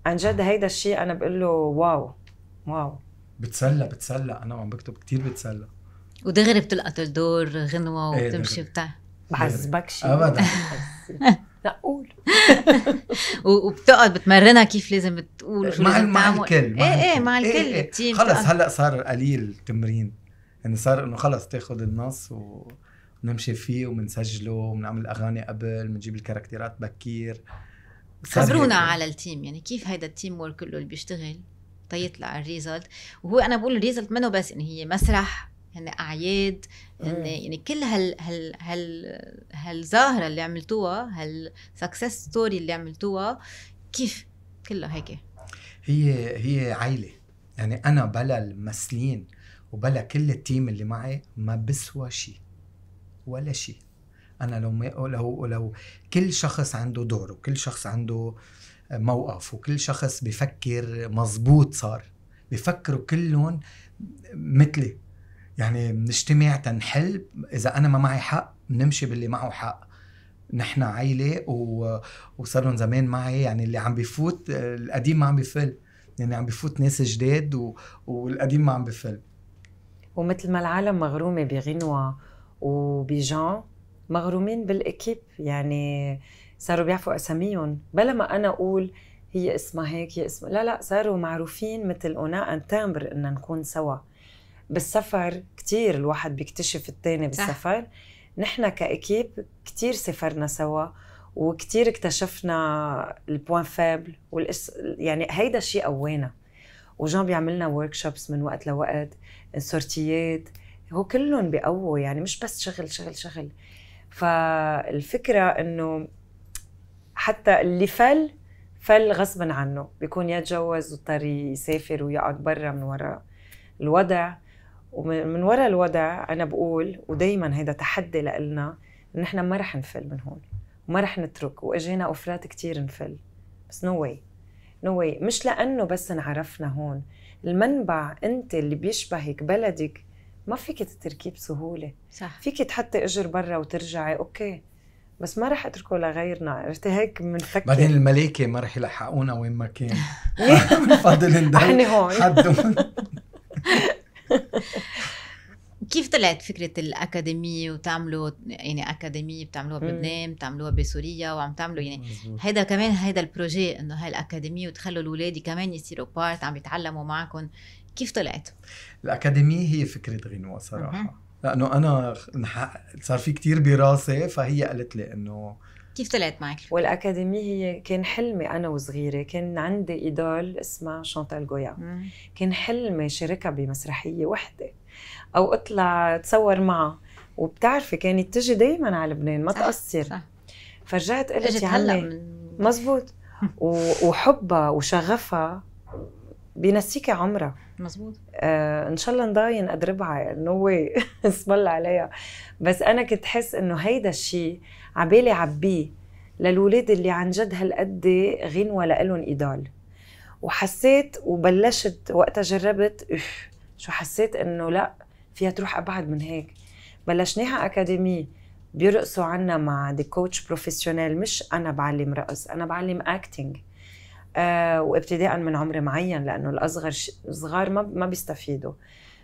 عن جد هيدا الشيء انا بقول له واو واو
بتسلى بتسلى انا وعم بكتب كثير بتسلى
ودغري بتلقط الدور غنوه إيه، وبتمشي بتاع
بعذبك شيء ابدا لا [laughs] قول [laughs] وبتقعد بتمرنها كيف لازم تقول مع, مع إيه، إيه، الكل ايه ايه مع الكل إيه إيه.
خلص هلا صار
قليل التمرين يعني صار انه خلص تاخذ النص و نمشي فيه وبنسجله وبنعمل اغاني قبل بنجيب الكاركتيرات بكير
خبرونا على التيم يعني كيف هيدا التيم وورك كله اللي بيشتغل تيطلع الريزلت وهو انا بقول الريزلت منه بس ان هي مسرح هن اعياد هن إيه. يعني كل هال هال هال هالظاهره اللي عملتوها هالسكسس ستوري اللي عملتوها كيف كله هيك
هي هي عائله يعني انا بلا الممثلين وبلا كل التيم اللي معي ما بسوى شيء ولا شيء انا لو لو لو كل شخص عنده دور وكل شخص عنده موقف وكل شخص بفكر مزبوط صار بفكروا كلهم مثلي يعني بنجتمع تنحل اذا انا ما معي حق بنمشي باللي معه حق نحن عيلة و... وصار لهم زمان معي يعني اللي عم بفوت القديم ما عم بفل يعني عم بفوت ناس جداد و... والقديم ما عم بفل
ومثل ما العالم مغرومة بغنوة وبيجان مغرومين بالاكيب يعني صاروا بيعرفوا اساميهم بلا ما انا اقول هي اسمها هيك هي اسمها لا لا صاروا معروفين مثل اوناء ان تامبر ان نكون سوا بالسفر كتير الواحد بيكتشف التاني بالسفر نحن كأكيب كتير سافرنا سوا وكتير اكتشفنا البوان فابل والإس... يعني هيدا الشيء قوانا وجان بيعملنا ورك شوبس من وقت لوقت سورتيات هو كلهم بقووا يعني مش بس شغل شغل شغل فالفكره انه حتى اللي فل فل غصبا عنه بيكون يتجوز واضطر يسافر ويقعد برا من وراء الوضع ومن وراء الوضع انا بقول ودايما هيدا تحدي لنا نحن ما رح نفل من هون وما رح نترك واجينا افرات كثير نفل بس نو واي نو واي مش لانه بس انعرفنا هون المنبع انت اللي بيشبهك بلدك ما فيك تتركيه بسهوله صح فيك تحطي اجر برا وترجعي اوكي بس ما رح اتركه لغيرنا عرفتي هيك بنفكر بعدين
الملائكه ما رح يلحقونا وين ما كان
فاضل [laughs] فضل هون [laughs]
كيف طلعت فكرة الأكاديمية وتعملوا يعني أكاديمية بتعملوها بلبنان بتعملوها بسوريا وعم تعملوا يعني هيدا كمان هيدا البروجي إنه هاي الأكاديمية وتخلوا الأولاد كمان يصيروا بارت عم يتعلموا معكم كيف طلعت؟
الأكاديمية هي فكرة غنوة صراحة أه. لأنه أنا صار في كتير براسي فهي قالت لي إنه
كيف طلعت معك؟ والاكاديميه هي كان حلمي انا وصغيره، كان عندي ايدول اسمها شانتال جويا، كان حلمي شاركها بمسرحيه وحده او اطلع اتصور معها، وبتعرفي كانت تجي دائما على لبنان ما تقصر صح. فرجعت قلت يا من... مزبوط وحبها وشغفها بينسيكي عمرها مظبوط آه ان شاء الله نضاين اضربها يعني نو واي اسم الله عليها بس انا كنت حس انه هيدا الشيء عبالي عبيه للولاد اللي عن جد هالقد غنوه لهم ايدال وحسيت وبلشت وقتها جربت اف شو حسيت انه لا فيها تروح ابعد من هيك بلشناها اكاديمي بيرقصوا عنا مع دي كوتش بروفيشنال مش انا بعلم رقص انا بعلم اكتينج آه، وابتداء من عمر معين لانه الاصغر صغار ما ما بيستفيدوا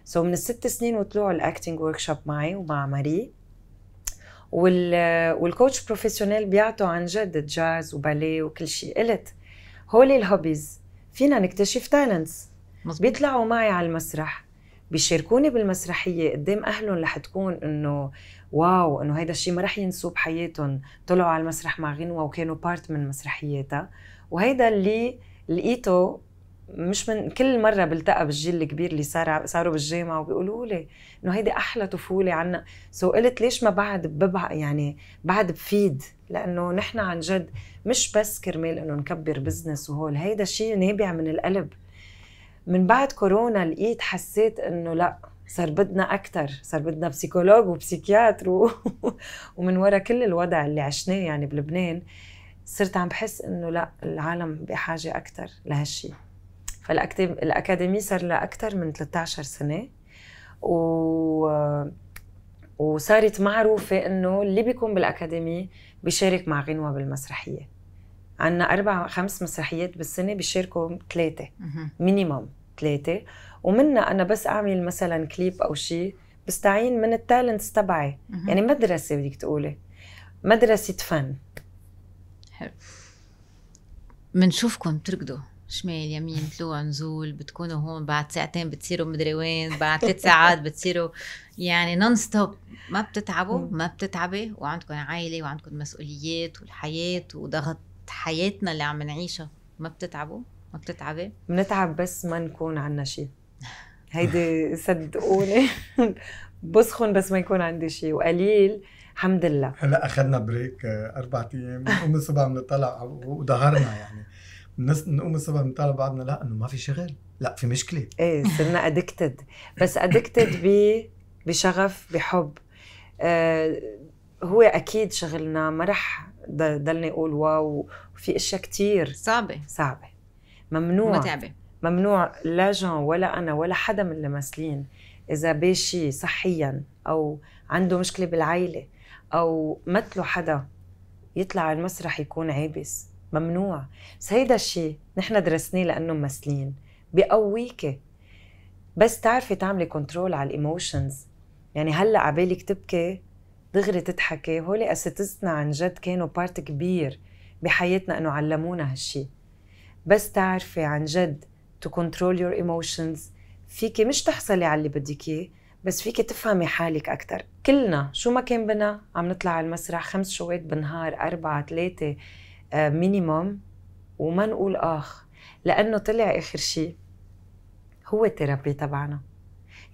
سو so من الست سنين وطلعوا الاكتنج ورك شوب معي ومع ماري وال والكوتش بروفيشنال بيعطوا عن جد جاز وباليه وكل شيء قلت هول الهوبيز فينا نكتشف تالنتس بيطلعوا معي على المسرح بيشاركوني بالمسرحية قدام أهلهم رح تكون إنه واو إنه هيدا الشيء ما رح ينسوه بحياتهم طلعوا على المسرح مع غنوة وكانوا بارت من مسرحياتها وهيدا اللي لقيته مش من كل مرة بلتقى بالجيل الكبير اللي صار صاروا بالجامعة وبيقولوا لي انه هيدي احلى طفولة عنا سو قلت ليش ما بعد ببع يعني بعد بفيد لانه نحن عن جد مش بس كرمال انه نكبر بزنس وهول هيدا شيء نابع من القلب من بعد كورونا لقيت حسيت انه لا صار بدنا اكثر صار بدنا بسيكولوج وبسيكياتر و... [laughs] ومن وراء كل الوضع اللي عشناه يعني بلبنان صرت عم بحس انه لا العالم بحاجه اكثر لهالشيء فالاكاديمي صار لها اكثر من 13 سنه و وصارت معروفة إنه اللي بيكون بالأكاديمية بيشارك مع غنوة بالمسرحية عندنا أربع خمس مسرحيات بالسنة بيشاركوا ثلاثة مينيموم ثلاثة ومنا أنا بس أعمل مثلا كليب أو شيء بستعين من التالنتس تبعي يعني مدرسة بدك تقولي مدرسة فن حلو بنشوفكم بترقدوا
شمال يمين طلوع نزول بتكونوا هون بعد ساعتين بتصيروا مدري وين بعد ثلاث ساعات بتصيروا يعني نون ستوب ما بتتعبوا ما بتتعبي وعندكم عائله وعندكم مسؤوليات والحياه وضغط حياتنا اللي عم نعيشها
ما بتتعبوا ما بتتعبي بنتعب بس ما نكون عنا شيء هيدي صدقوني [laughs] بسخن بس ما يكون عندي شيء وقليل الحمد لله
هلا اخذنا بريك آه، اربع ايام نقوم الصبح بنطلع وظهرنا يعني
نقوم الصبح بنطلع
بعضنا لا انه ما في شغل لا في مشكله
ايه صرنا ادكتد بس ادكتد ب بشغف بحب أه هو اكيد شغلنا ما رح ضلني اقول واو في اشياء كتير صعبه صعبه ممنوع متعبه ممنوع لا جون ولا انا ولا حدا من الممثلين اذا باشي صحيا او عنده مشكله بالعائله او مثله حدا يطلع على المسرح يكون عابس ممنوع بس هيدا الشيء نحن درسناه لانه ممثلين بقويكي بس تعرفي تعملي كنترول على الايموشنز يعني هلا عبالك تبكي دغري تضحكي هولي اساتذتنا نعم، عن جد كانوا بارت كبير بحياتنا انه علمونا هالشي بس تعرفي عن جد تو كنترول يور ايموشنز فيكي مش تحصلي على اللي بدك اياه بس فيك تفهمي حالك اكثر كلنا شو ما كان بنا عم نطلع على المسرح خمس شوات بالنهار أربعة ثلاثة آه مينيموم وما نقول اخ لانه طلع اخر شيء هو الثيرابي تبعنا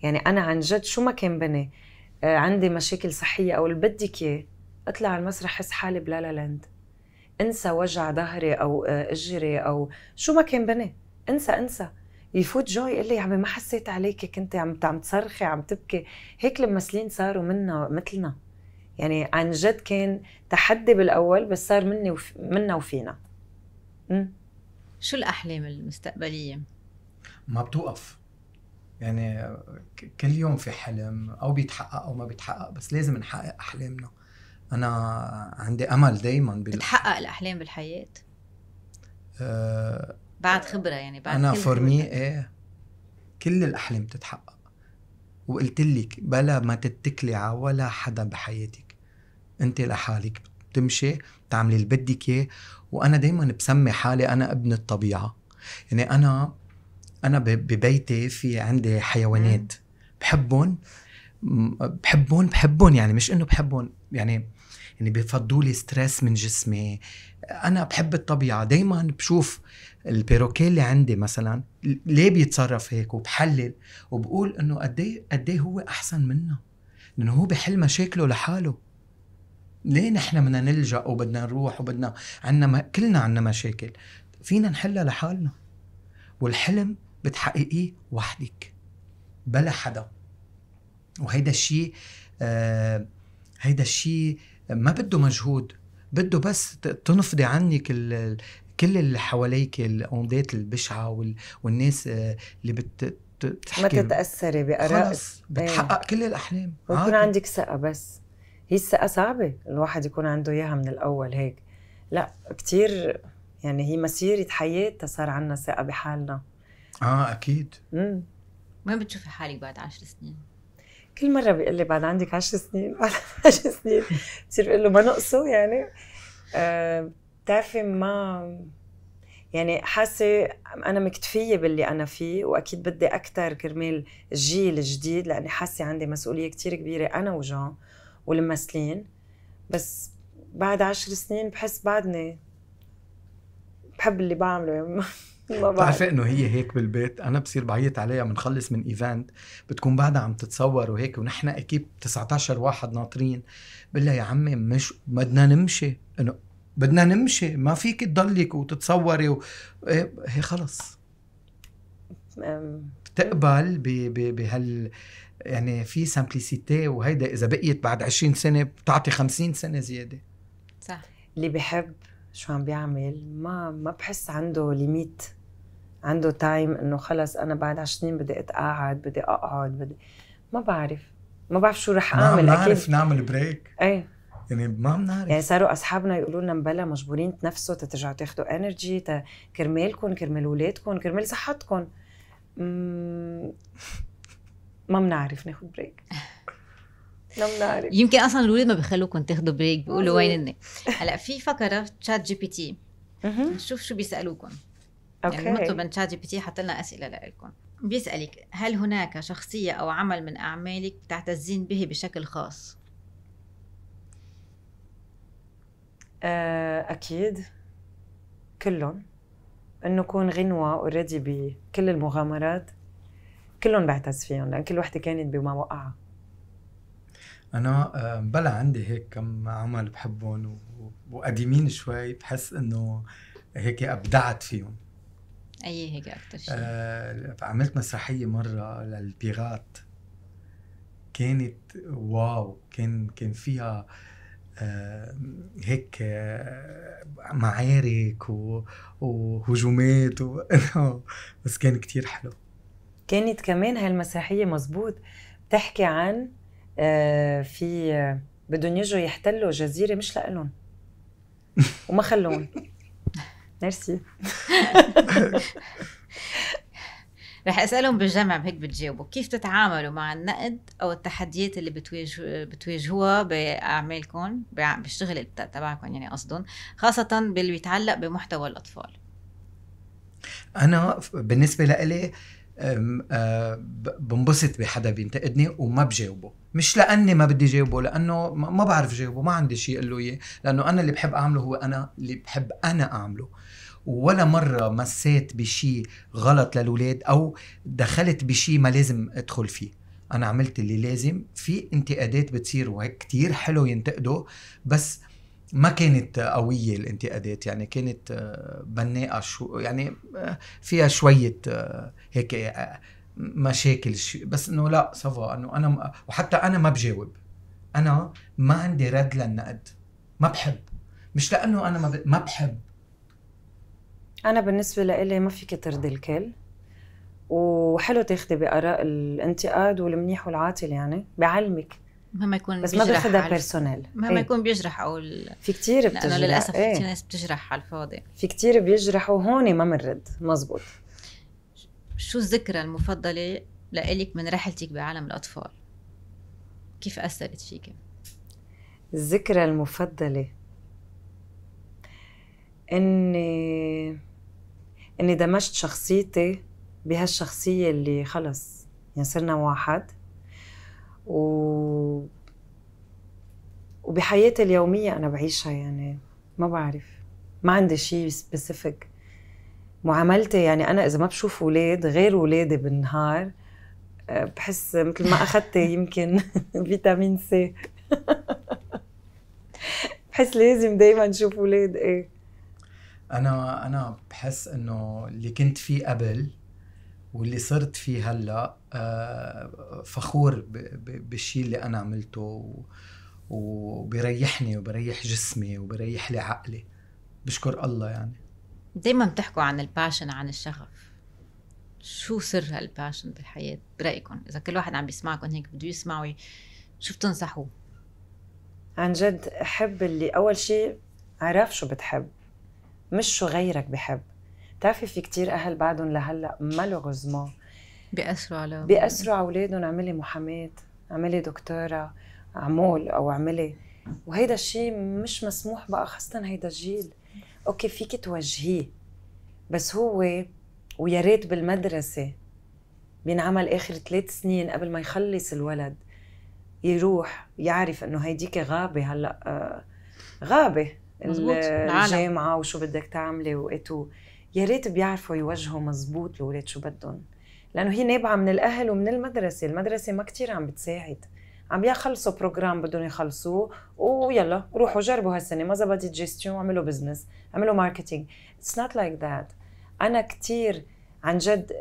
يعني انا عن جد شو ما كان بني آه عندي مشاكل صحيه او اللي بدك اياه اطلع على المسرح أحس حالي بلا لا لاند انسى وجع ظهري او آه، اجري او شو ما كان بني انسى انسى يفوت جوي يقول لي يا عمي ما حسيت عليكي كنت عم عم تصرخي عم تبكي هيك الممثلين صاروا منا مثلنا يعني عن جد كان تحدي بالاول بس صار مني وف... منا وفينا م? شو الاحلام المستقبليه
ما بتوقف يعني كل يوم في حلم او بيتحقق او ما بيتحقق بس لازم نحقق احلامنا انا عندي امل دايما بال... بتحقق
الاحلام بالحياه
أه
بعد خبره يعني بعد انا فور مي
ايه كل الاحلام بتتحقق وقلت لك بلا ما تتكلي على ولا حدا بحياتك انت لحالك بتمشي بتعملي اللي بدك اياه وانا دائما بسمي حالي انا ابن الطبيعه يعني انا انا ببيتي في عندي حيوانات بحبهم بحبهم بحبهم يعني مش انه بحبهم يعني يعني بيفضوا لي ستريس من جسمي انا بحب الطبيعه دايما بشوف البيروكي اللي عندي مثلا ليه بيتصرف هيك وبحلل وبقول انه إيه- قد ايه هو احسن منا لانه هو بحل مشاكله لحاله ليه نحن بدنا نلجا وبدنا نروح وبدنا عندنا ما... كلنا عندنا مشاكل فينا نحلها لحالنا والحلم بتحققيه وحدك بلا حدا وهيدا الشيء آه هيدا الشيء ما بده مجهود بده بس تنفضي عنك ال... كل اللي حواليك الاونديت البشعه وال... والناس آه، اللي بت بتحكي ما
تتاثري بارائك خلص بتحقق ايه. كل الاحلام ويكون عندك ثقه بس هي الثقه صعبه الواحد يكون عنده اياها من الاول هيك لا كثير يعني هي مسيره حياه صار عندنا ثقه بحالنا
اه اكيد
امم وين بتشوفي حالك بعد عشر سنين؟ كل مره بيقول لي بعد عندك 10 سنين بعد 10 [laughs] سنين بصير بقول له ما نقصوا يعني آه، بتعرفي ما يعني حاسه انا مكتفيه باللي انا فيه واكيد بدي اكثر كرمال الجيل الجديد لاني حاسه عندي مسؤوليه كثير كبيره انا وجون والممثلين بس بعد عشر سنين بحس بعدني بحب اللي بعمله [laughs] بتعرفي انه
هي هيك بالبيت انا بصير بعيط عليها بنخلص من ايفنت بتكون بعدها عم تتصور وهيك ونحن اكيد 19 واحد ناطرين بقول لها يا عمي مش بدنا نمشي انه بدنا نمشي ما فيك تضلك وتتصوري و... إيه، هي خلص بتقبل بهال يعني في سمبليسيتي وهيدا اذا بقيت بعد 20 سنه بتعطي 50 سنه
زياده صح اللي بحب شو عم بيعمل ما ما بحس عنده ليميت عنده تايم انه خلص انا بعد 10 سنين بدي اتقاعد بدي اقعد بدي ما بعرف ما بعرف شو رح اعمل ما اكيد نعرف
نعمل بريك ايه يعني ما بنعرف يعني
صاروا اصحابنا يقولوا لنا مبلا مجبورين تنفسوا ترجعوا تاخذوا انرجي كرمالكم كرمال اولادكم كرمال صحتكم ما بنعرف ناخذ بريك
ما بنعرف يمكن اصلا الاولاد ما بيخلوكم تاخذوا بريك بيقولوا وين هلا في فقره تشات جي بي تي شوف شو بيسالوكم يعني أوكي. يعني نطلب من شات جي بي تي حط لنا اسئله لكم بيسالك هل هناك شخصيه او عمل من اعمالك تعتزين به بشكل خاص
آه، اكيد كلهم انه كون غنوه اوريدي بكل المغامرات كلهم بعتز فيهم لان كل وحده كانت بما وقعها
انا آه، بلا عندي هيك كم عمل بحبهم وقديمين شوي بحس انه هيك ابدعت فيهم
اي هيك اكثر شيء
آه عملت مسرحيه مره للبيغات كانت واو كان كان فيها آه هيك آه معارك وهجومات و... [laughs] بس كان كتير حلو
كانت كمان هالمسرحيه مزبوط بتحكي عن آه في آه، بدهم يجوا يحتلوا جزيره مش لإلهم [laughs] وما خلوهم ميرسي
[laughs] رح اسالهم بالجمع هيك بتجاوبوا كيف تتعاملوا مع النقد او التحديات اللي بتواجه بتواجهوها باعمالكم بالشغل تبعكم يعني قصدهم خاصه باللي بيتعلق بمحتوى الاطفال
انا بالنسبه لإلي آه، بنبسط بحدا بينتقدني وما بجاوبه مش لاني ما بدي جاوبه لانه ما بعرف جاوبه ما عندي شيء اقول له اياه لانه انا اللي بحب اعمله هو انا اللي بحب انا اعمله ولا مرة مسيت بشيء غلط للولاد أو دخلت بشيء ما لازم أدخل فيه أنا عملت اللي لازم في انتقادات بتصير وهيك كتير حلو ينتقدوا بس ما كانت قوية الانتقادات يعني كانت آه، بناءة شو يعني آه، فيها شوية آه، هيك مشاكل شيء بس انه لا سافا انه انا وحتى انا ما بجاوب انا ما عندي رد للنقد ما بحب مش لانه انا ما, ب... ما بحب
انا بالنسبه لإلي ما فيك ترضي الكل وحلو تاخذي باراء الانتقاد والمنيح والعاطل يعني بعلمك
مهما يكون بس ما بياخذها
بيرسونيل مهما ايه؟ يكون بيجرح او ال... في كثير بتجرح لانه للاسف ايه؟ في ناس بتجرح على الفاضي في كثير بيجرحوا هون ما بنرد مزبوط
شو الذكرى المفضلة لإلك من رحلتك بعالم الأطفال؟ كيف أثرت فيك؟
الذكرى المفضلة إني إني دمجت شخصيتي بهالشخصية اللي خلص يعني صرنا واحد و وبحياتي اليومية أنا بعيشها يعني ما بعرف ما عندي شيء سبيسيفيك معاملتي يعني انا اذا ما بشوف اولاد غير اولادي بالنهار آه، بحس مثل ما اخذت يمكن [laughs] فيتامين سي [laughs] بحس لازم دائما نشوف اولاد ايه
انا انا بحس انه اللي كنت فيه قبل واللي صرت فيه هلا آه، فخور بالشيء اللي انا عملته وبيريحني وبريح جسمي وبريح لي عقلي بشكر الله يعني
دايما بتحكوا عن الباشن عن الشغف شو سر هالباشن بالحياة برأيكم إذا كل واحد عم
بيسمعكم هيك بده يسمعوا
شو بتنصحوه
عن جد حب اللي أول شيء عرف شو بتحب مش شو غيرك بحب بتعرفي في كتير أهل بعدهم لهلأ مالوغوزمون بيأثروا على بيأثروا على أولادهم عملي محاماة عملي دكتورة عمول أو اعملي وهيدا الشيء مش مسموح بقى خاصة هيدا الجيل اوكي فيك توجهيه بس هو ويا ريت بالمدرسه بينعمل اخر ثلاث سنين قبل ما يخلص الولد يروح يعرف انه هيديك غابه هلا آه، غابه الجامعه وشو بدك تعملي وقتو يا ريت بيعرفوا يوجهوا مزبوط الاولاد شو بدهم لانه هي نابعه من الاهل ومن المدرسه المدرسه ما كثير عم بتساعد عم يخلصوا بروجرام بدهم يخلصوه ويلا روحوا جربوا هالسنه ما زبطت جيستيون اعملوا بزنس اعملوا ماركتينج اتس نوت لايك ذات انا كثير عن جد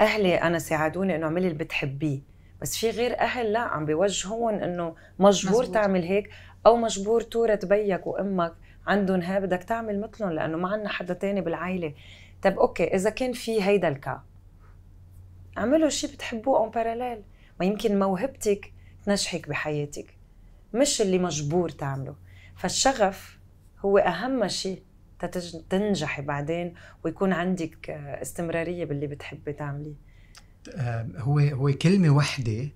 اهلي انا ساعدوني انه اعملي اللي بتحبيه بس في غير اهل لا عم بيوجهون انه مجبور مزبوط. تعمل هيك او مجبور تورث بيك وامك عندهم ها بدك تعمل مثلهم لانه ما عندنا حدا تاني بالعائله طب اوكي اذا كان في هيدا الكا اعملوا شيء بتحبوه اون باراليل ويمكن موهبتك تنجحك بحياتك مش اللي مجبور تعمله فالشغف هو أهم شيء تنجحي بعدين ويكون عندك آه، استمرارية باللي بتحبي تعمليه
هو هو كلمة وحدة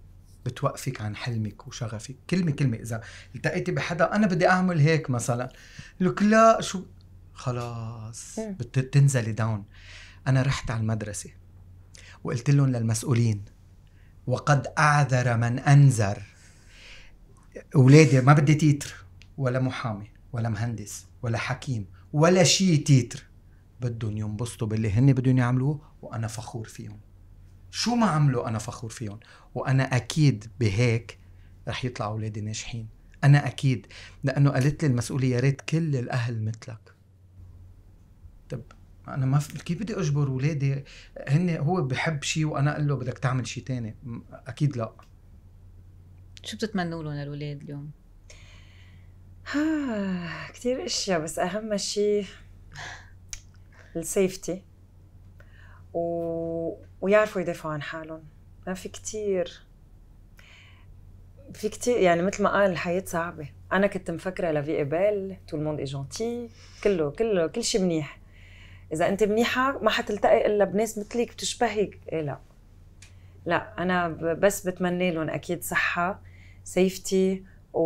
بتوقفك عن حلمك وشغفك كلمة كلمة إذا التقيتي بحدا أنا بدي أعمل هيك مثلا لك لا شو خلاص بتنزلي داون أنا رحت على المدرسة وقلت لهم للمسؤولين وقد أعذر من أنذر أولادي ما بدي تيتر ولا محامي ولا مهندس ولا حكيم ولا شيء تيتر بدهم ينبسطوا باللي هن بدهم يعملوه وأنا فخور فيهم شو ما عملوا أنا فخور فيهم وأنا أكيد بهيك رح يطلعوا أولادي ناجحين أنا أكيد لأنه قالت لي المسؤوليه يا ريت كل الأهل مثلك طب انا ما في كيف بدي اجبر اولادي هن هو بحب شيء وانا اقول له بدك تعمل شيء تاني اكيد لا
شو بتتمنوا لهم للاولاد اليوم؟
[sighs] كثير اشياء بس اهم شيء السيفتي و... ويعرفوا يدافعوا عن حالهم ما في كثير في كثير يعني مثل ما قال الحياه صعبه انا كنت مفكره لفي ايبال تو الموند اي جونتي كله كله كل شيء منيح اذا انت منيحه ما حتلتقي الا بناس مثلك بتشبهك إيه لا لا انا بس بتمنى لهم اكيد صحه سيفتي و...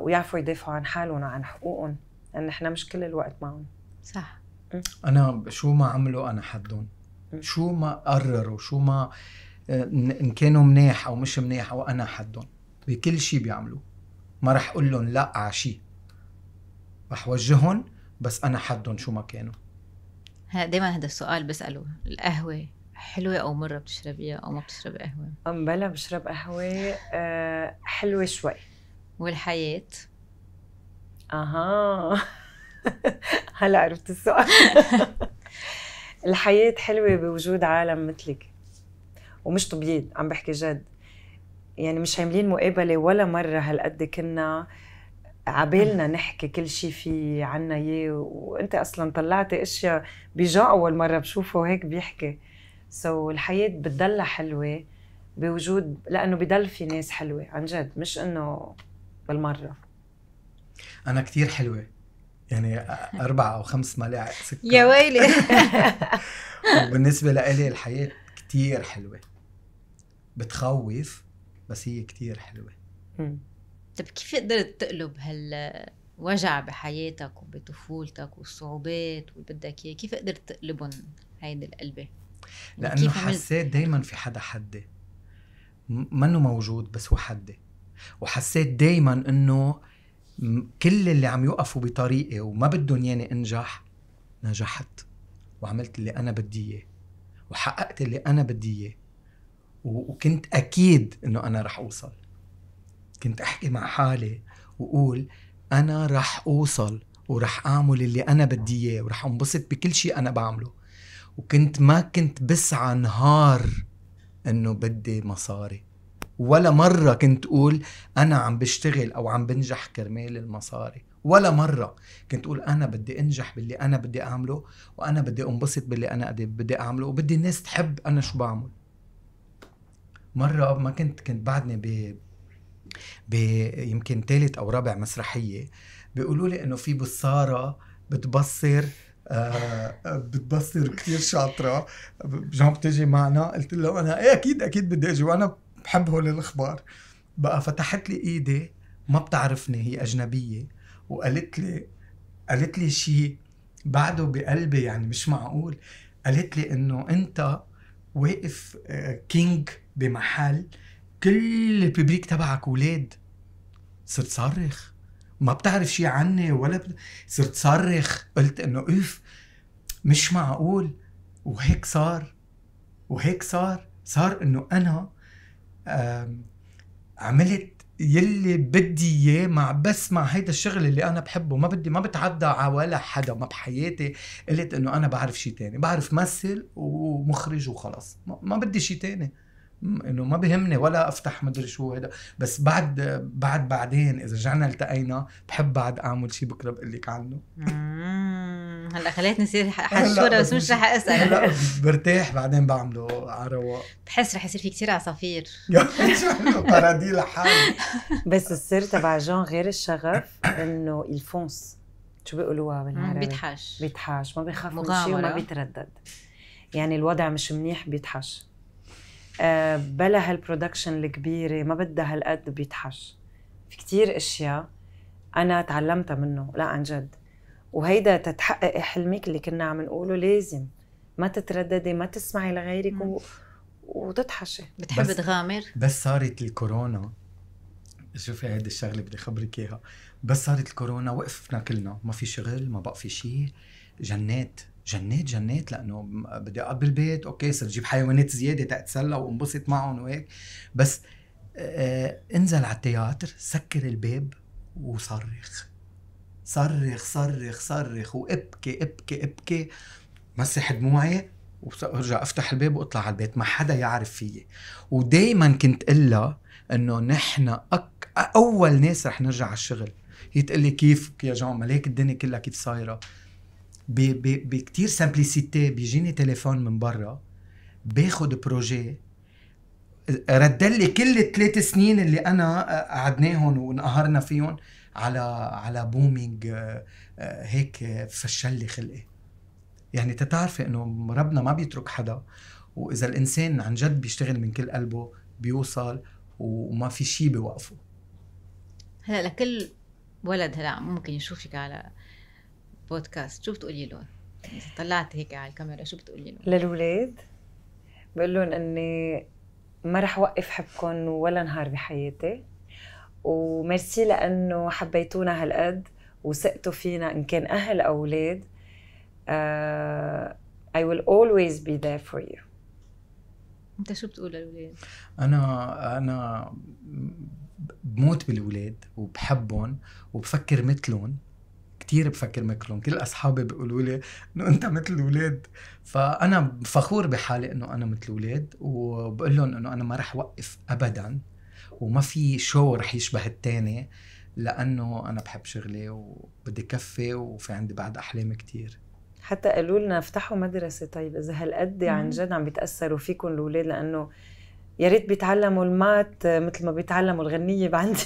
ويعرفوا يدافعوا عن حالهم وعن حقوقهم لان نحن مش كل الوقت معهم صح
انا شو ما عملوا انا حدهم شو ما قرروا شو ما آه، ان كانوا مناح او مش مناح او انا حدهم بكل شيء بيعملوه ما رح اقول لهم لا على شيء رح وجههم بس انا حدهم شو ما كانوا
دايما هذا السؤال بساله القهوه حلوة أو مرة بتشربيها أو ما بتشربي
قهوة؟ بلا بشرب قهوة أه حلوة شوي والحياة؟ أها [laughs] هلا عرفت السؤال [laughs] الحياة حلوة بوجود عالم مثلك ومش تبييض عم بحكي جد يعني مش عاملين مقابلة ولا مرة هالقد كنا آه عبالنا نحكي كل شيء في عنا اياه وانت اصلا طلعتي اشياء بيجا اول مره بشوفه هيك بيحكي سو so, الحياه بتضلها حلوه بوجود لانه بضل في ناس حلوه عن جد مش انه بالمره
انا كثير حلوه يعني اربع او خمس ملاعق سكر
يا ويلي
[laughs] وبالنسبه لإلي الحياه كثير حلوه بتخوف بس هي كثير حلوه
طيب كيف قدرت تقلب هالوجع بحياتك وبطفولتك والصعوبات واللي بدك اياه كيف قدرت تقلبهم هيدي القلبه يعني لانه حسيت
دايما في حدا حدي منه موجود بس هو حدي وحسيت دايما انه كل اللي عم يوقفوا بطريقي وما بدهم ياني انجح نجحت وعملت اللي انا بدي اياه وحققت اللي انا بدي اياه وكنت اكيد انه انا رح اوصل كنت احكي مع حالي واقول انا رح اوصل ورح اعمل اللي انا بدي اياه ورح انبسط بكل شيء انا بعمله وكنت ما كنت بسعى نهار انه بدي مصاري ولا مرة كنت أقول أنا عم بشتغل أو عم بنجح كرمال المصاري ولا مرة كنت أقول أنا بدي أنجح باللي أنا بدي أعمله وأنا بدي أنبسط باللي أنا بدي أعمله وبدي الناس تحب أنا شو بعمل مرة ما كنت كنت بعدني يمكن ثالث او رابع مسرحيه بيقولوا لي انه في بصاره بتبصر آه, آه، بتبصر كثير شاطره جون بتجي معنا قلت له انا ايه اكيد اكيد بدي اجي وانا بحب هول الاخبار بقى فتحت لي ايدي ما بتعرفني هي اجنبيه وقالت لي قالت لي شيء بعده بقلبي يعني مش معقول قالت لي انه انت واقف آه، كينج بمحل كل الببليك تبعك ولاد صرت صرخ ما بتعرف شي عني ولا بت... صرت صرخ قلت انه اف مش معقول وهيك صار وهيك صار صار انه انا عملت يلي بدي اياه مع بس مع هيدا الشغل اللي انا بحبه ما بدي ما بتعدى على ولا حدا ما بحياتي قلت انه انا بعرف شي تاني بعرف مثل ومخرج وخلص ما بدي شي تاني انه ما بهمني ولا افتح مدري شو هذا بس بعد بعد بعدين اذا رجعنا التقينا بحب بعد اعمل شيء بكره بقول لك عنه
هلا خليتني نصير حشوره بس مش رح اسال هلا
برتاح بعدين بعمله على رواق
بحس رح يصير في كثير عصافير
بارادي لحالي [laughs] بس السر تبع جون غير الشغف انه الفونس شو بيقولوها بالعربي بيتحاش بيتحاش ما بيخاف من شيء وما بيتردد يعني الوضع مش منيح بيتحش بلا هالبرودكشن الكبيره ما بدها هالقد بيتحش في كتير اشياء انا تعلمتها منه لا عن جد وهيدا تتحقق حلمك اللي كنا عم نقوله لازم ما تترددي ما تسمعي لغيرك و... وتتحشي بتحب بس تغامر
بس صارت الكورونا شوفي هيدي الشغله بدي خبرك اياها بس صارت الكورونا وقفنا كلنا ما في شغل ما بقى في شيء جنات جنات جنات لانه بدي اقعد بالبيت اوكي صرت جيب حيوانات زياده تتسلى وانبسط معهم وهيك بس آه انزل على التياتر سكر الباب وصرخ صرخ صرخ صرخ وابكي ابكي ابكي مسح دموعي وارجع افتح الباب واطلع على البيت ما حدا يعرف فيي ودائما كنت قلها انه نحن أك... اول ناس رح نرجع على الشغل هي تقول لي كيف يا جون ملاك الدنيا كلها كيف صايره بكتير سمبليسيتي بيجيني تليفون من برا باخد بروجي رد لي كل الثلاث سنين اللي انا قعدناهم وانقهرنا فيهم على على بومينج آه، آه، هيك فشل لي خلقي يعني تتعرفي انه ربنا ما بيترك حدا واذا الانسان عن جد بيشتغل من كل قلبه بيوصل وما في شيء بيوقفه
هلا لكل ولد هلا ممكن يشوفك على بودكاست شو بتقولي لهم؟ طلعت هيك على الكاميرا شو بتقولي لهم؟
للولاد بقول لهم اني ما رح وقف حبكم ولا نهار بحياتي وميرسي لانه حبيتونا هالقد وثقتوا فينا ان كان اهل او اولاد uh, I will always be there for you انت
شو بتقول للاولاد؟
انا انا بموت بالاولاد وبحبهم وبفكر مثلهم كتير بفكر مثلهم كل اصحابي بيقولوا لي انه انت مثل الاولاد فانا فخور بحالي انه انا مثل الاولاد وبقول لهم انه انا ما رح وقف ابدا وما في شو رح يشبه الثاني لانه انا بحب شغلي وبدي كفي وفي عندي بعد احلام كتير
حتى قالوا لنا افتحوا مدرسه طيب اذا هالقد عن جد عم بيتاثروا فيكم الاولاد لانه يا ريت بيتعلموا المات مثل ما بيتعلموا الغنيه بعندي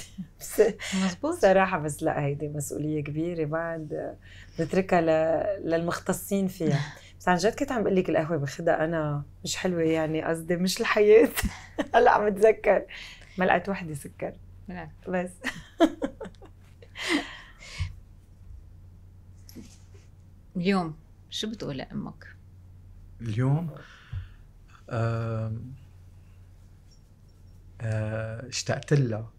[laughs] مزبوط صراحه بس لا هيدي مسؤوليه كبيره بعد بتركها ل... للمختصين فيها بس عن جد كنت عم بقول لك القهوه باخذها انا مش حلوه يعني قصدي مش الحياه [laughs] هلا عم ما ملقت وحده سكر نعم. بس [laughs]
اليوم شو بتقول لامك
اليوم أم... آه، اشتقت لها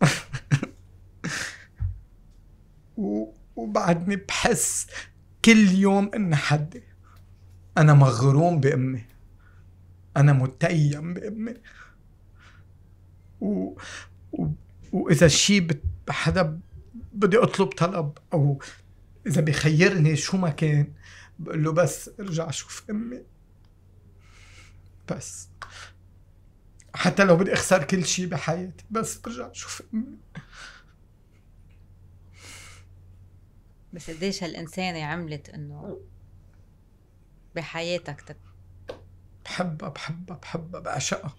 [laughs] وبعدني بحس كل يوم اني حدي انا مغروم بامي انا متيم بامي و... و... واذا شيء بت... حدا بدي اطلب طلب او اذا بخيرني شو ما كان بقول له بس ارجع اشوف امي بس حتى لو بدي اخسر كل شيء بحياتي
بس برجع شوف امي بس قديش هالإنسانة عملت إنه بحياتك تت... بحبها بحبها بحبها
بعشقها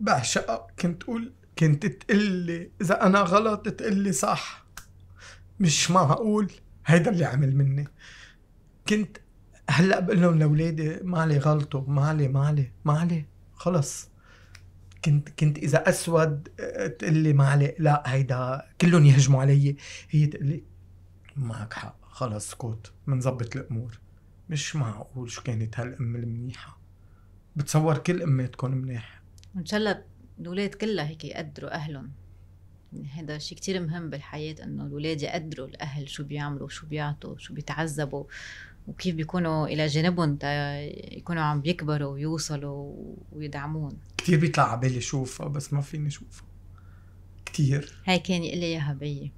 بعشقها كنت قول كنت تقلي إذا أنا غلط تقلي صح مش معقول هيدا اللي عمل مني كنت هلا بقول لهم لاولادي ما علي غلطوا ما علي ما علي ما علي خلص كنت كنت اذا اسود آه، تقول لي معلق لا هيدا كلهم يهجموا علي هي تقول لي معك حق خلص سكوت منظبط الامور مش معقول شو كانت هالام المنيحه بتصور كل تكون منيح
ان شاء الله الاولاد كلها هيك يقدروا اهلهم هذا شيء كتير مهم بالحياة إنه الاولاد يقدروا الأهل شو بيعملوا شو بيعطوا شو بيتعذبوا وكيف بيكونوا الى جانبهم تا يكونوا عم بيكبروا ويوصلوا ويدعمون
كثير بيطلع على بالي شوفها بس ما فيني شوفها كثير
هاي كان يقول لي اياها بيي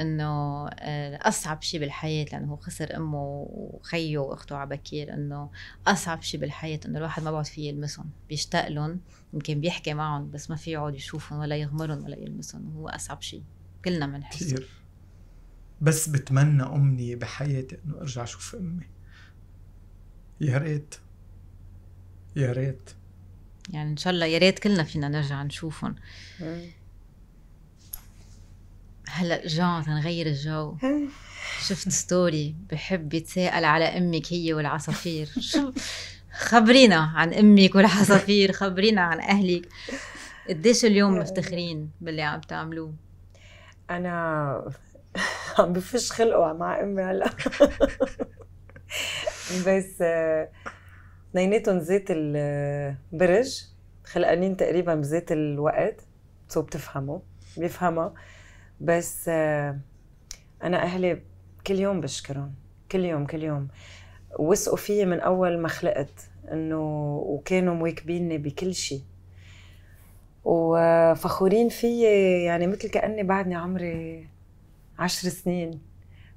انه آه، اصعب شيء بالحياه لانه هو خسر امه وخيه واخته عبكير انه اصعب شيء بالحياه انه الواحد ما بيقعد فيه يلمسهم بيشتاق لهم يمكن بيحكي معهم بس ما في يقعد يشوفهم ولا يغمرهم ولا يلمسهم هو اصعب شيء كلنا بنحس كثير
بس بتمنى أمنية بحياتي إنه أرجع أشوف أمي يا ريت يا ريت
يعني إن شاء الله يا ريت كلنا فينا نرجع نشوفهم هلا جو تنغير الجو [laughs] شفت ستوري بحب يتساءل على امك هي والعصافير خبرينا عن امك والعصافير خبرينا عن اهلك قديش اليوم مفتخرين باللي عم تعملوه
انا عم بفش خلقه مع امي هلا [laughs] بس اثنيناتهم آه، زيت البرج خلقانين تقريبا بذات الوقت سو بتفهموا بيفهمها بس آه، انا اهلي كل يوم بشكرهم كل يوم كل يوم وثقوا فيي من اول ما خلقت انه وكانوا مواكبيني بكل شيء وفخورين فيي يعني مثل كاني بعدني عمري عشر سنين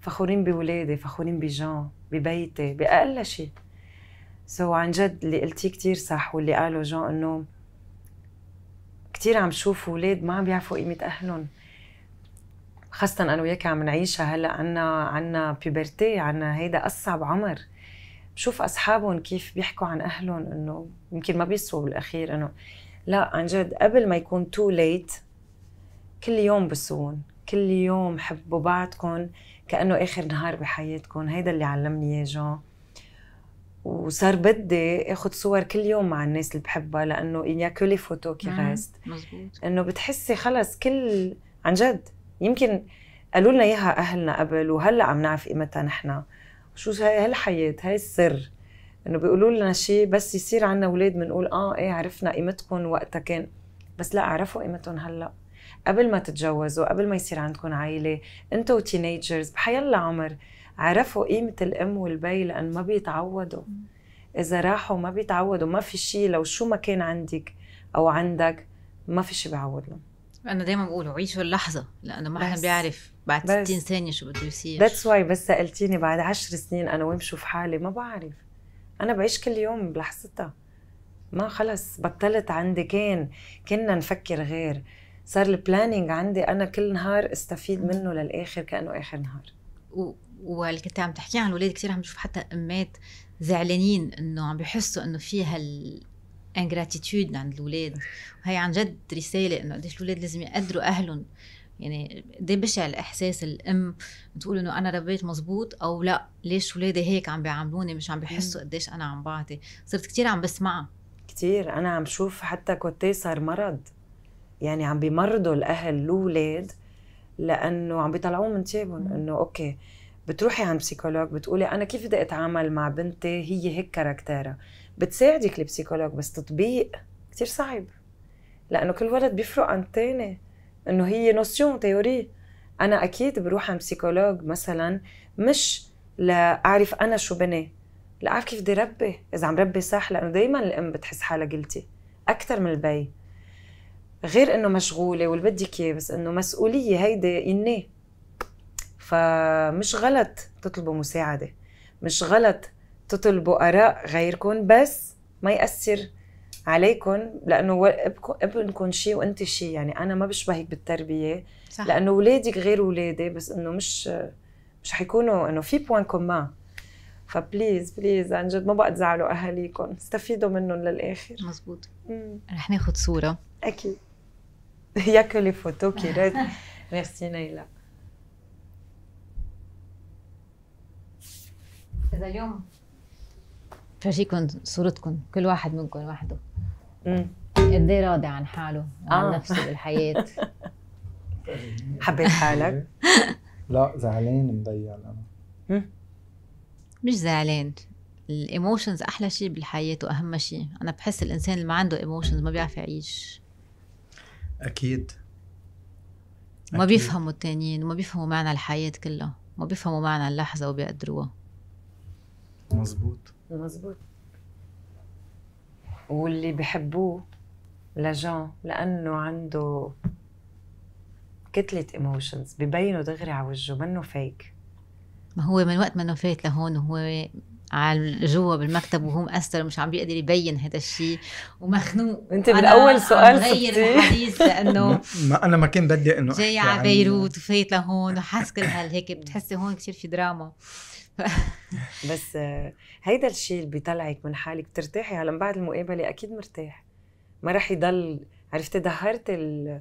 فخورين بولادي فخورين بجان ببيتي بأقل شيء سو so, عن جد اللي قلتيه كثير صح واللي قاله جان انه كثير عم شوف اولاد ما عم بيعرفوا قيمه اهلهم خاصة أنا وياك عم نعيشها هلا عنا عنا بيبرتي عنا هيدا أصعب عمر بشوف أصحابهم كيف بيحكوا عن أهلهم إنه يمكن ما بيصوا بالأخير إنه لا عن جد قبل ما يكون تو ليت كل يوم بسوون كل يوم حبوا بعضكم كانه اخر نهار بحياتكم هيدا اللي علمني اياه جون وصار بدي اخذ صور كل يوم مع الناس اللي بحبها لانه يا كولي فوتو كي غاست انه بتحسي خلص كل عن جد يمكن قالوا لنا اياها اهلنا قبل وهلا عم نعرف قيمتها نحن شو هي هالحياه هي السر انه بيقولوا لنا شيء بس يصير عنا اولاد بنقول اه ايه عرفنا قيمتكم وقتها كان بس لا عرفوا قيمتهم هلا قبل ما تتجوزوا قبل ما يصير عندكم عائله انتوا بحي بحيلا عمر عرفوا قيمه الام والبي لان ما بيتعودوا اذا راحوا ما بيتعودوا ما في شيء لو شو ما كان عندك او عندك ما في شيء بيعوض لهم
انا دايما بقول عيشوا
اللحظه لانه ما حدا بيعرف بعد 60 ثانيه شو بده يصير ذاتس واي بس سالتيني بعد 10 سنين انا وين بشوف حالي ما بعرف انا بعيش كل يوم بلحظتها ما خلص بطلت عندي كان كنا نفكر غير صار البلاننج عندي انا كل نهار استفيد منه للاخر كانه اخر نهار
واللي كنت عم تحكي عن الاولاد كثير عم بشوف حتى امات زعلانين انه عم بيحسوا انه في هال انجراتيتيود عند الاولاد وهي عن جد رساله انه قديش الاولاد لازم يقدروا اهلهم يعني قد بشع الاحساس الام تقول انه انا ربيت مزبوط او لا ليش اولادي هيك عم بيعاملوني مش عم بيحسوا قديش انا عم بعطي صرت كثير عم بسمعها
كثير انا عم شوف حتى كوتي صار مرض يعني عم بيمرضوا الاهل الاولاد لانه عم بيطلعوهم من جيبهم انه اوكي بتروحي عند بسيكولوج بتقولي انا كيف بدي اتعامل مع بنتي هي هيك كاركتيرها بتساعدك البسيكولوج بس تطبيق كثير صعب لانه كل ولد بيفرق عن الثاني انه هي نوسيون تيوري انا اكيد بروح عند بسيكولوج مثلا مش لاعرف انا شو بني لاعرف كيف بدي ربي اذا عم ربي صح لانه دائما الام بتحس حالها قلتي اكثر من البي غير انه مشغوله واللي بدك اياه بس انه مسؤوليه هيدي اني فمش غلط تطلبوا مساعده مش غلط تطلبوا اراء غيركم بس ما ياثر عليكم لانه ابنكم شيء وانت شيء يعني انا ما بشبهك بالتربيه صح. لانه اولادك غير اولادي بس انه مش مش حيكونوا انه في بوان كومان فبليز بليز عن جد ما بقى تزعلوا اهاليكم استفيدوا منهم للاخر مزبوط
رح ناخذ صوره
اكيد [laughs] Il n'y a que les photos qui restent. [laughs] Merci Naïla. كذا يوم
فرجيكم صورتكم كل واحد منكم وحده قد ايه راضي عن حاله عن آه. نفسه بالحياه
[laughs] حبيت حالك؟
لا زعلان مضيع
انا مش زعلان الايموشنز احلى شيء بالحياه واهم شيء انا بحس الانسان اللي ما عنده ايموشنز ما بيعرف يعيش اكيد ما بيفهموا التانيين وما بيفهموا معنى الحياة كلها ما بيفهموا معنى اللحظة وبيقدروها
مزبوط مزبوط واللي بحبوه لجان لأنه عنده كتلة ايموشنز ببينوا دغري على وجهه منه فيك
ما هو من وقت منه فات لهون وهو على جوا بالمكتب وهو مأثر ومش عم بيقدر يبين هذا الشيء ومخنوق انت من اول سؤال غير الحديث لانه [laughs]
ما انا ما كان بدي انه جاي
على بيروت وفايت لهون وحاس كل هيك بتحسي هون كثير في دراما [laughs]
بس آه، هيدا الشيء اللي بيطلعك من حالك بترتاحي هلا من بعد المقابله اكيد مرتاح ما راح يضل عرفتي دهرت ال...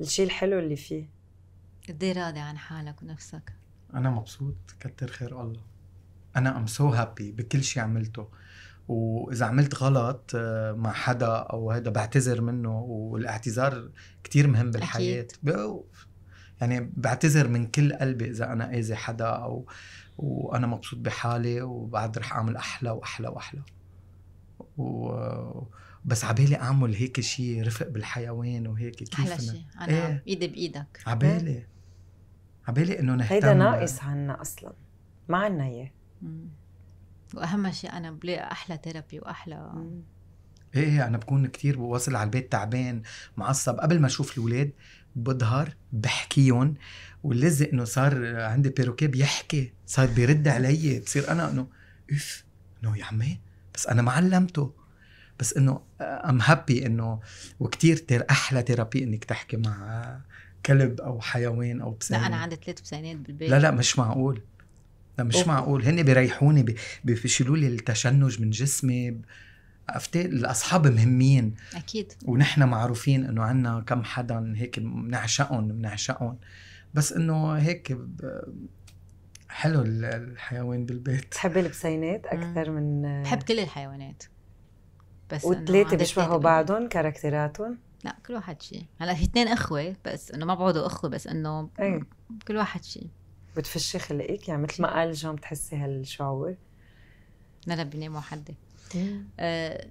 الشيء الحلو اللي فيه
قد إيه راضي عن حالك ونفسك
انا مبسوط كتر خير الله انا ام سو هابي بكل شيء عملته واذا عملت غلط آه، مع حدا او هذا بعتذر منه والاعتذار كتير مهم بالحياه أكيد. يعني بعتذر من كل قلبي اذا انا اذي حدا او وانا مبسوط بحالي وبعد رح اعمل احلى واحلى واحلى و... بس عبالي اعمل هيك شيء رفق بالحيوان وهيك كيف احلى شيء انا, أنا إيه؟
ايدي بايدك عبالي
عبالي انه نهتم هيدا ناقص
عنا اصلا ما عنا اياه
واهم شيء انا بلاقي احلى ثيرابي واحلى مم.
إيه،, ايه انا بكون كتير واصل على البيت تعبان معصب قبل ما اشوف الاولاد بظهر بحكيهم واللزق انه صار عندي بيروكي بيحكي صار بيرد علي بصير انا انه اف انه يا عمي بس انا ما علمته بس انه ام هابي انه وكتير تير احلى ثيرابي انك تحكي مع كلب او حيوان او بسانين لا انا عندي
ثلاث بسانات بالبيت لا لا مش
معقول مش أوه. معقول هن بيريحوني بيشيلوا لي التشنج من جسمي عرفتي الاصحاب مهمين
اكيد ونحن
معروفين انه عنا كم حدا هيك بنعشقهم بنعشقهم بس انه هيك حلو الحيوان
بالبيت بتحب البسينات اكثر من بحب كل الحيوانات بس وثلاثه بيشبهوا بعضهم كاركتراتهم لا كل واحد شيء هلا في اثنين اخوه بس انه ما بعضوا اخوه بس انه إيه. كل واحد شيء بتفشي خلقك يعني مثل ما إيه. قال جون بتحسي هالشعور لا بنام حدي أه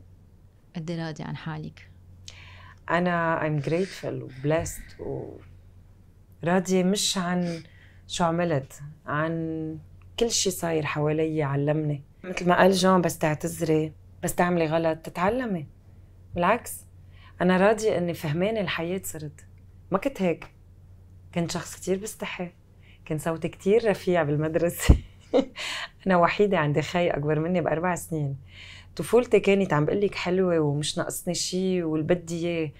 قد إيه
راضية عن حالك أنا I'm grateful و راضية مش عن شو عملت عن كل شيء صاير حوالي علمني مثل ما قال جون بس تعتذري بس تعملي غلط تتعلمي بالعكس أنا راضية إني فهمانة الحياة صرت ما كنت هيك كنت شخص كتير بستحي كان صوتي كتير رفيع بالمدرسة [laughs] أنا وحيدة عندي خي أكبر مني بأربع سنين طفولتي كانت عم بقول لك حلوة ومش ناقصني شيء والبدي إياه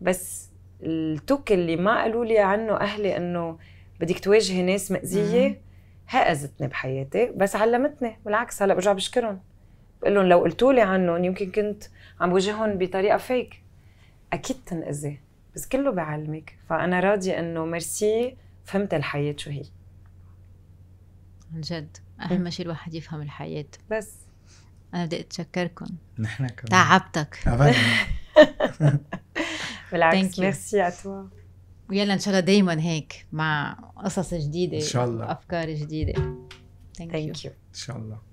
بس التوك اللي ما قالوا لي عنه أهلي إنه بدك تواجهي ناس مأذية هأزتني بحياتي بس علمتني بالعكس هلا برجع بشكرهم بقول لهم لو قلتوا لي عنهم يمكن كنت عم بواجههم بطريقة فيك أكيد تنأذي بس كله بعلمك فأنا راضية إنه ميرسي فهمت الحياة شو هي عن جد اهم إيه. شيء الواحد
يفهم الحياه بس انا بدي اتشكركم نحن كمان تعبتك ابدا [laughs] بالعكس ميرسي اتوا ويلا ان شاء الله دايما هيك مع قصص جديده ان شاء الله افكار جديده ثانك يو ان شاء الله